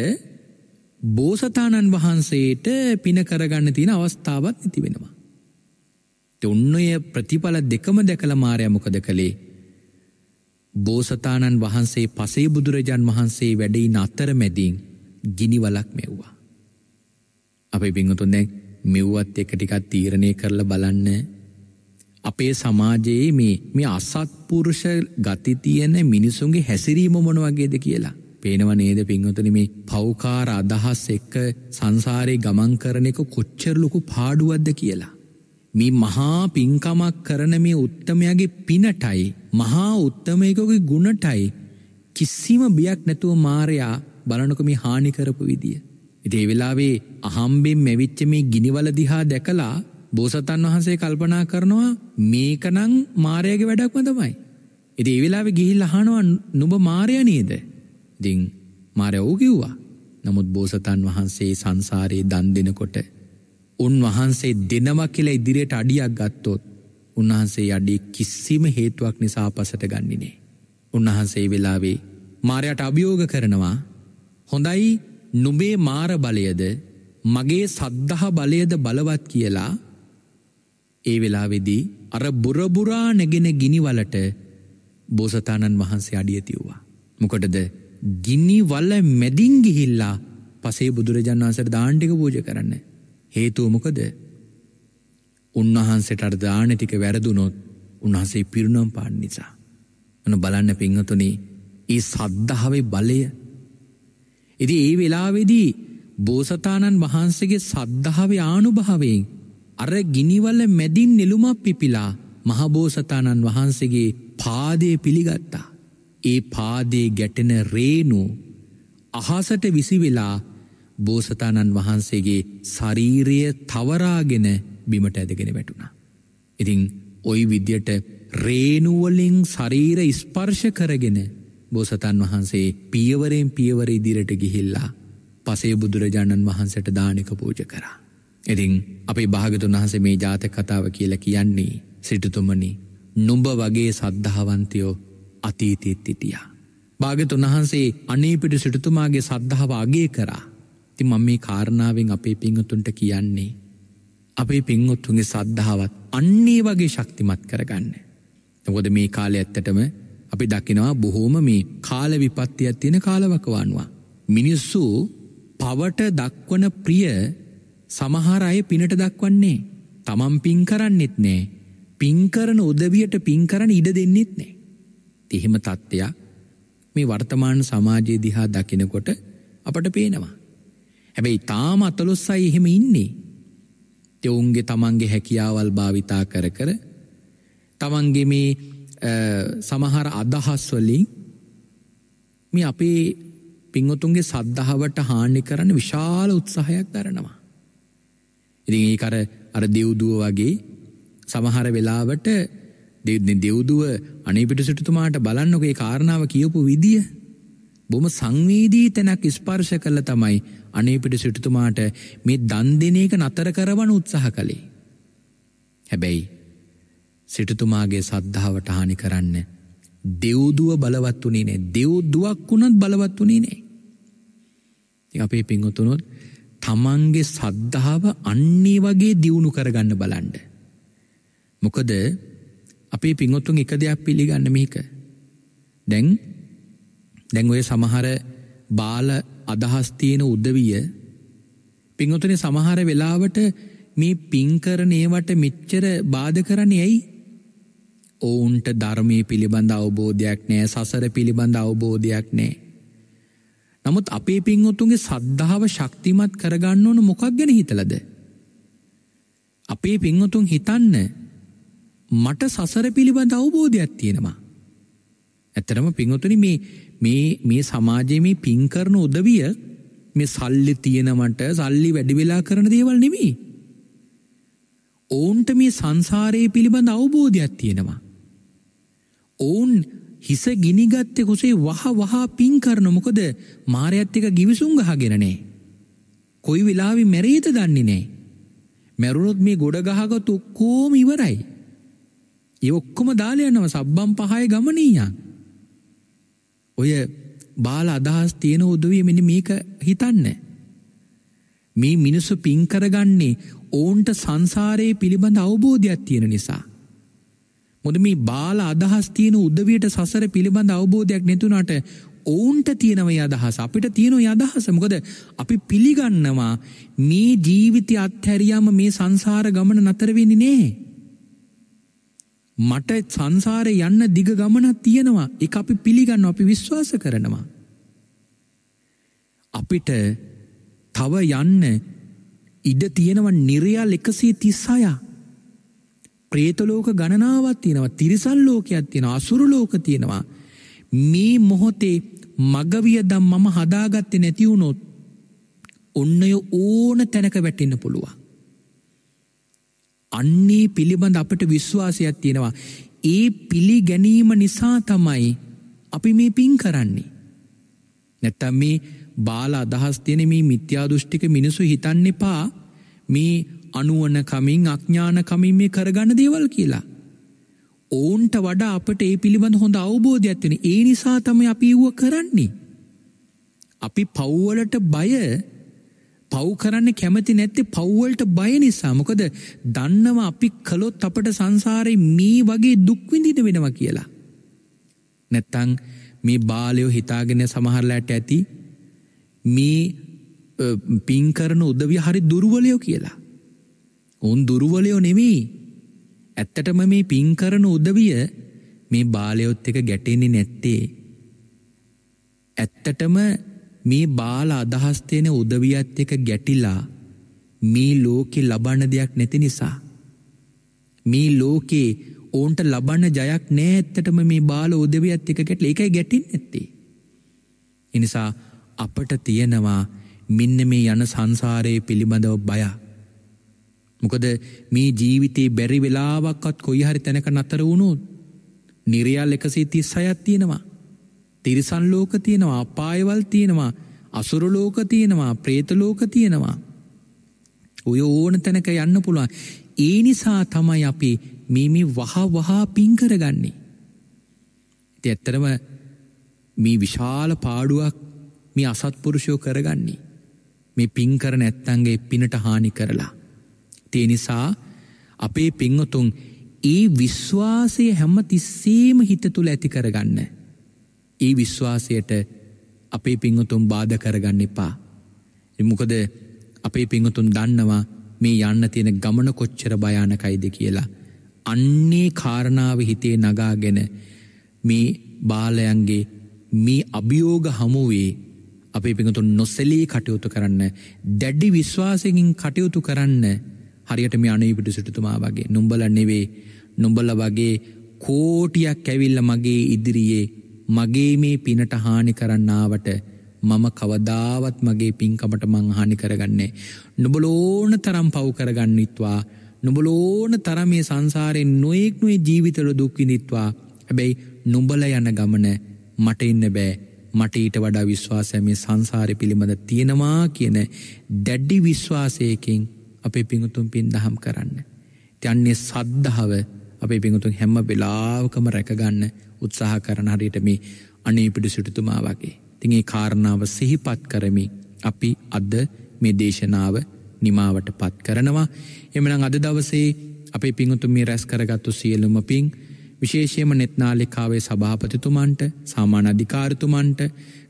Speaker 1: බෝසතාණන් වහන්සේට පින කරගන්න තියෙන අවස්ථාවත් ඇති වෙනවා. ඔන්නය ප්‍රතිඵල දෙකම දැකළ මාරයමොකද කළේ. බෝසතාණන් වහන්සේ පසේ බුදුරජන් වහන්සේ වැඩයි නත්තර මැදින් ගිනිවලක් මෙව්වා. අපේ බිංහතුන් දැන් මෙව්වත් එක ටිකක් තීරණය කරලා බලන්න අපේ සමාජයේ මේ මේ අසත්පුරුෂ ගති තියෙන මිනිසුන්ගේ හැසිරීම මොන වගේද කියලා පේනව නේද පින්වතුනි මේ පෞකාර අදහස් එක්ක සංසාරේ ගමන් කරන එක කොච්චර ලොකු පාඩුවක්ද කියලා මේ මහා පින්කමක් කරන මේ උත්තමයාගේ පිනටයි මහා උත්තමයෙකුගේ ගුණටයි කිසිම බියක් නැතුව මාරයා බලනකො මේ හානි කරපු විදිය ඉතින් ඒ වෙලාවේ අහම්බෙන් මැවිච්ච මේ ගිනිවල දිහා දැකලා බෝසතන් වහන්සේ කල්පනා කරනවා මේකනම් මාරයාගේ වැඩක්ම තමයි. ඉතින් ඒ වෙලාවේ ගිහිල්ලා අහනවා නුඹ මාරයා නේද? ඉතින් මාරයා ඌ කිව්වා. නමුත් බෝසතන් වහන්සේ සංසාරේ දන් දෙනකොට උන්වහන්සේ දෙනවා කියලා ඉදිරියට අඩියක් ගත්තොත් උන්වහන්සේ අඩිය කිසිම හේතුවක් නිසා පසට ගන්නේ නැහැ. උන්වහන්සේ වෙලාවේ මාරයට අභියෝග කරනවා හොඳයි නුබේ මාර බලයද මගේ සද්ධහ බලයද බලවත් කියලා ඒ වෙලාවෙදී අර බුරබුරා නැගෙන ගිනිවලට බෝසතාණන් වහන්සේ අඩියතිව්වා. මොකටද ගිනිවල්ල මැදින් ගිහිල්ලා පසේ බුදුරජන් වහන්සට දාණ්ඩික පූජ කරන්න. හේතුව මොකද උන්වහන්සට අර්ධානතික වැරදුනොත් උන්වහසේ පිරුණම් පාන් නිසා. වන බලන්න පිංහතුනි ඒ සද්ධාවේ බලය එති ඒ වෙලාවෙදී බෝසතාණන් වහන්සේගේ සද්ධාව ආනුභාවයෙන් අර ගිනිවල මැදින් නෙළුමක් පිපිලා මහබෝසතාණන් වහන්සේගේ පාදය පිළිගත්තා. ඒ පාදේ ගැටෙන රේනු අහසට විසිවෙලා බෝසතාණන් වහන්සේගේ ශරීරය තවරාගෙන බිමට ඇදගෙන වැටුණා. ඉතිං ඔයි විද්‍යට රේනුවලින් ශරීර ස්පර්ශ කරගෙන බෝසතන් වහන්සේ පියවරෙන් පියවර ඉදිරට ගිහිල්ලා පසේ බුදුරජාණන් වහන්සට දානක පූජ කරා. එතින් අපේ භාගතුන් වහස මේ ජාත කතාව කියලා කියන්නේ සිටුතුමනි නුඹ වගේ සද්ධාවන්තයෝ අතීතීත් තිටියා. භාගතුන් වහන්සේ අනේපිට සිටුතුමාගේ සද්ධාව අගේ කරා ති මම මේ කාරණාවෙන් අපේ පිංහතුන්ට කියන්නේ. අපේ පිංගොත්තුන්ගේ සද්ධාවත් අන්නේ වගේ ශක්තිමත් කරගන්න. තකොද මේ කාලය ඇත්තටම අපි දකිනවා බොහෝම මේ කාල විපත්තියක් තියෙන කාලවකවානුවා. මිනිස්සු පවට දක්වන ප්‍රිය සමහර අය පිනට දක්වන්නේ. තමන් පින් කරන්නෙත් නෑ. පින්කරන උදවියට පින්කරන ඉඩ දෙන්නෙත් නෑ. තිහෙම තත්ත්වයක් මේ වර්තමාන සමාජයේ දිහා දකිනකොට අපට පේනවා. හැබැයි තාම අතලොස්සයි එහෙම ඉන්නේ. තෙවුන්ගේ තමන්ගේ හැකියාවල් භාවිතා කර කර තමන්ගේ මේ සමහර අදහස්වලින් මේ අපේ පිංහොතුන්ගේ සද්ධාවට හානි කරන විශාල උත්සාහයක් දරනවා. ඉතිඒ කර අර දෙව්දුව වගේ සමහර වෙලාවට දෙව්දුව අනේපිට සිටතුමාට බලන්නකගේ කාරණාව කියපු විදිිය බොම සංවේදී තැනක් ස්පර්ශ කල්ල තමයි අනේපිට සිටතුමාට මේ දන්දිනයක නතර කරවන උත්සාහ කළේ. හැබැයි සිටතුමාගේ සද්ධාවට හානි කරන්න. දෙව්දුව බලවත් වනේ නෑ දෙව්දුවක් වුණත් බලවත් වනේ නෑ. අපේ පිංහතුනොත් තමන්ගේ සද්ධාව අන්නේ වගේ දියුණු කරගන්න බලන්ඩ. මොකද අපේ පිංහොත්තුන් එක දෙයක් පිළිගන්න මේක. දැන් දැන් ඔය සමහර බාල අදහස්තියන උද්දවිය පිංහොතන සමහර වෙලාවට මේ පින්කරනේවට මෙච්චර බාධ කරන්නේ ඇයි ඔවුන්ට ධර්මය පිළිබඳ අවබෝධයක් නෑ සසර පිළිබඳ අවබෝධයක් නෑ. නමුත් අපේ පින්වතුන්ගේ සද්ධාව ශක්තිමත් කරගන්න ඕන මොකක් ගැන හිතලද. අපේ පින්වතුන් හිතන්න මට සසර පිළිබඳ අවබෝධයක් තියෙනවා. ඇතරම පින්වතුනි මේ මේ මේ සමාජයේ මේ පින් කරන උදවිය මේ සල්ලි තියෙනමට සල්ලි වැඩි වෙලා කරන දේවල් නෙමෙයි. ඔවුන්ට මේ සංසාරයේ පිළිබඳ අවබෝධයක් තියෙනවා. ඔවුන් හිස ගිනිගත්තෙ කුසේ වහ වහා පින් කරන මොකද මාරයත් එක ගිවිසුම් ගහගෙනනේ. කොයි වෙලාවෙ මැරේද දන්නේ නෑ. මැරුණොත් මේ ගොඩ ගහගත් ඔක්කොම ඉවරයි. ඒ ඔක්කොම දාලා යනවා සබ්බම් පහය ගමනීයන්. ඔය බාල අදහස් තියෙන උදවිය මෙන්න මේක හිතන්න. මේ මිනිස්සු පින් කරගන්නේ ඔවුන්ට සංසාරයේ පිළිබඳ අවබෝධයක් තියෙන නිසා. මොද මේ බාල අදහස් තියෙන උදවියට සසර පිළිබඳ අවබෝධයක් නැතුනට ඔවුන්ට තියෙනව අදහස අපිට තියෙනු අදහස මොකද අපි පිළිගන්නවා මේ ජීවිතය අත්හැරියම මේ සංසාර ගමන නතරවෙනි නේ. මට සංසාර යන්න දිග ගමනක් තියෙනවා එක අපි පිළිගන්න අපි විශ්වාස කරනවා. අපිට තව යන්න ඉඩ තියෙනව නිරයාල් එකසේ තිස්සායා ප්‍රේතලෝක ගණනාවත් තියෙනවා තිරිසල් ලෝකයක් තියෙන අසුරු ලෝක තියෙනවා මේ මොහොතේ මගවිය දම් මම හදාගත්තේ නැතිවුණොත් ඔන්නය ඕන තැනක වැටෙන්න පුළුවන්. අන්නේ පිළිබඳ අපට විශ්වාසයක් තියෙනවා ඒ පිළි ගැනීම නිසා තමයි අපි මේ පින් කරන්නේ. නැත්තම් මේ බාල අදහස් තියෙන මේ මිත්‍යාදෘෂ්ටික මිනිසු හිතන්න එපා මේ අනුවන කමින් අඥ්ඥාන කමින් මේ කරගන්න දේවල් කියලා. ඔවුන්ට වඩා අපට ඒ පිළිබඳ හොඳ අවබෝධ ඇත්වෙන ඒ නිසා තම අපි වුව කරන්නේ. අපි පව්වලට බය පව් කරන්න කැමති නැත්තේ පව්වලට බය නිසා මොකද දන්නව අපි කළොත් අපට සංසාරේ මේ වගේ දුක්විඳිට වෙනවා කියලා. නැත්තං මේ බාලයෝ හිතාගෙන සමහරලට ඇති මේ පින්කරන උදවිය හරි දුරුවලයෝ කියලා. උන් දුරුවලයෝ නෙමෙයි. ඇත්තටම මේ පින් කරන උදවිය මේ බාලයොත් එක ගැටෙන්නේ නැත්තේ. ඇත්තටම මේ බාල අදහස් තියෙන උදවියත් එක ගැටිලා මේ ලෝකේ ලබන්න දෙයක් නැති නිසා මේ ලෝකේ ඕන්ට ලබන්න ජයක් නෑ ඇත්තටම මේ බාල උදවියත් එක ගැටලා ඒකයි ගැටින්නේ නැත්තේ. එනිසා අපට තියෙනවා මෙන්න මේ යන සංසාරයේ පිළිබඳව බයක්. මොකද මේ ජීවිතේ බැරි වෙලාවක්වත් කොයි හරි තැනක නතර වුණොත් නිරයල් 136ක් තියෙනවා. තිරිසන් ලෝක තියෙනවා, අපායවල් තියෙනවා, අසුර ලෝක තියෙනවා, പ്രേත ලෝක තියෙනවා. ඔය ඕන තැනක යන්න පුළුවන්. ඒ නිසා තමයි අපි මේ මේ වහ වහා පින් කරගන්නේ. ඉතින් ඇත්තරම මේ විශාල පාඩුවක් මේ අසත්පුරුෂයෝ කරගන්නේ. මේ පින් කරන ඇත්තන්ගේ පිනට හානි කරලා ඒ නිසා අපේ පිංහතුන් ඒ විශ්වාසය හැම තිස්සේම හිත තුළ ඇති කරගන්න. ඒ විශ්වාසයට අපේ පිංහතුම් බාධ කරගන්න එපා. මොකද අපේ පිංහතුන් දන්නවා මේ යන්න තියෙන ගමන කොච්චර භයානකයිද කියලා. අන්නේ කාරණාව හිතේ නගාගෙන මේ බාලයන්ගේ මේ අභියෝග හමුවේ අපේ පිඟතුන් නොසලී කටයුතු කරන්න දැඩ්ඩි විශ්වාසයකින් කටයුතු කරන්න හරියට මේ අනීපිට සිටුතුමා වගේ නුම්බල නෙවේ නුම්බල වගේ කෝටියක් කැවිල්ල මගේ ඉදිරියේ මගේ මේ පිනට හානි කරන්නාවට මම කවදාවත් මගේ පින්කමට මං හානි කරගන්නේ. නුබලෝන තරම් පව් කරගන්නත්වා නුබලෝන තරමේ සංසාරෙන් නොයෙක්නුවේ ජීවිතල දුක්විනිත්වා හැබැයි නුඹල යන ගමන මට ඉන්න බෑ මට ඊට වඩා විශ්වාසය මේ සංසාරය පිළිබඳ තියෙනවා කියන දැඩ්ඩි විශ්වාසයකින් අපේ පිඟුතුන් පින් දහම් කරන්න. තියන්නේ සද්ධාව අපේ පිඟුතුන් හැම වෙලාවකම රැකගන්න උත්සාහ කරන හරියට මේ අනේ පිඩු සිටුතුමා වගේ. තිඒ කාරණාව සිහිපත් කරමි අපි අද මේ දේශනාව නිමාවට පත් කරනවා. එමන අද දවසේ අපේ පිංුතුන් මේ රැස් කරගත්තු සියලුම පින්. විශේෂයම නෙත්නාලිකාවේ සභාපතිතුමන්ට සාමාන අධිකාරතුමන්ට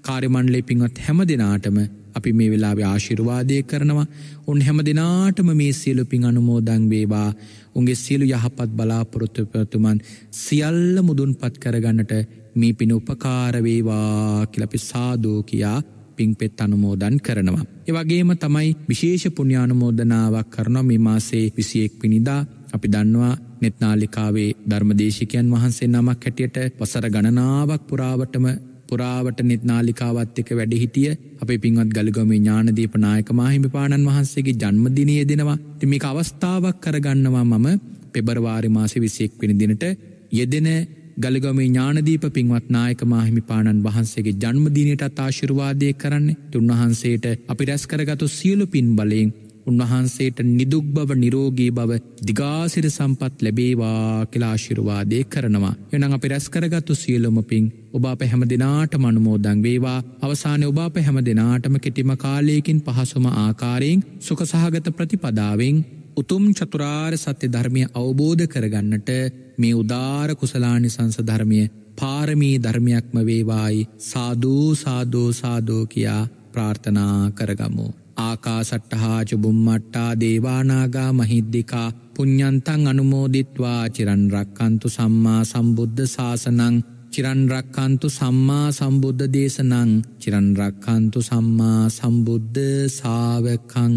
Speaker 1: කාර්මණ්ලේ පින්වත් හැම දෙනාටම අපි මේ වෙලා ආශිර්වාදය කරනවා උන් හැම දෙනාටම මේ සියලු පින් අනුමෝදං වේවා උන්ගේ සියලු යහපත් බලාපොරොත්තුපතුමන් සියල්ල මුදුන්පත් කරගන්නට මේ පින උපකාර වේවා කියලා අපි සාදෝ කියා පින්පෙත් අනුමෝදන් කරනවා. ඒවගේම තමයි විශේෂ පුණ්‍යානුමෝදනාවක් කරනවා මේ මාසේ 21 වෙනිදා අපි දන්නවා නෙත් නාලිකාවේ ධර්මදේශිකයන් වහන්සේ නමක් හැටියට වසර ගණනාවක් පුරාවටම පුරාවට නිත්නාලිකාවත් එක්ක වැඩ හිටිය අපේ පින්වත් ගලගොමේ ඥානදීප නායක මාහිමිපාණන් වහන්සේගේ ජන්මදිනය දෙනවා. ඉතින් මේක අවස්ථාවක් කරගන්නවා මම පෙබරවාරි මාසේ 21 වෙනි දිනට යෙදෙන ගලගොමේ ඥානදීප පින්වත් නායක මාහිමිපාණන් වහන්සේගේ ජන්මදිනයටත් ආශිර්වාදය කරන්න. උන්වහන්සේට අපි රැස් කරගත්තු සියලු පින් බලයෙන් උන්වහන්සේට නිදුක් බව නිරෝගී බව දිගාසිර සම්පත් ලැබේවා කලාශිරවාදය කරනවා. එනං අපි රැස්කරගත්තු සියලොම පින් ඔබ අප හැම දෙනාට මනුමෝදං වේවා අවසානය ඔබ අප හැම දෙනාටම කෙටිම කාලයකින් පහසුම ආකාරයෙන් සුකසහගත ප්‍රතිපදාවෙන් උතුම් චතුරාර් සත්‍ය ධර්මය අවබෝධ කරගන්නට මේ උදාර කුසලානි සංසධර්මය පාරමී ධර්මයක්ම වේවායි සාධූ සාධෝ සාධෝ කියා ප්‍රාර්ථනා කරගමෝ. ආකාසට්ටහාච බුම්මට්ටා දේවානාගා මහිද්දිකා පුඤ්ඥන්තං අනුමෝදිත්වා චිරන්රක්කන්තු සම්මා සම්බුද්ධ සාසනං චිරන්රක්කන්තු සම්මා සම්බුද්ධ දේශනං චිරන්රක්කන්තු සම්මා සම්බුද්ධ සාවකං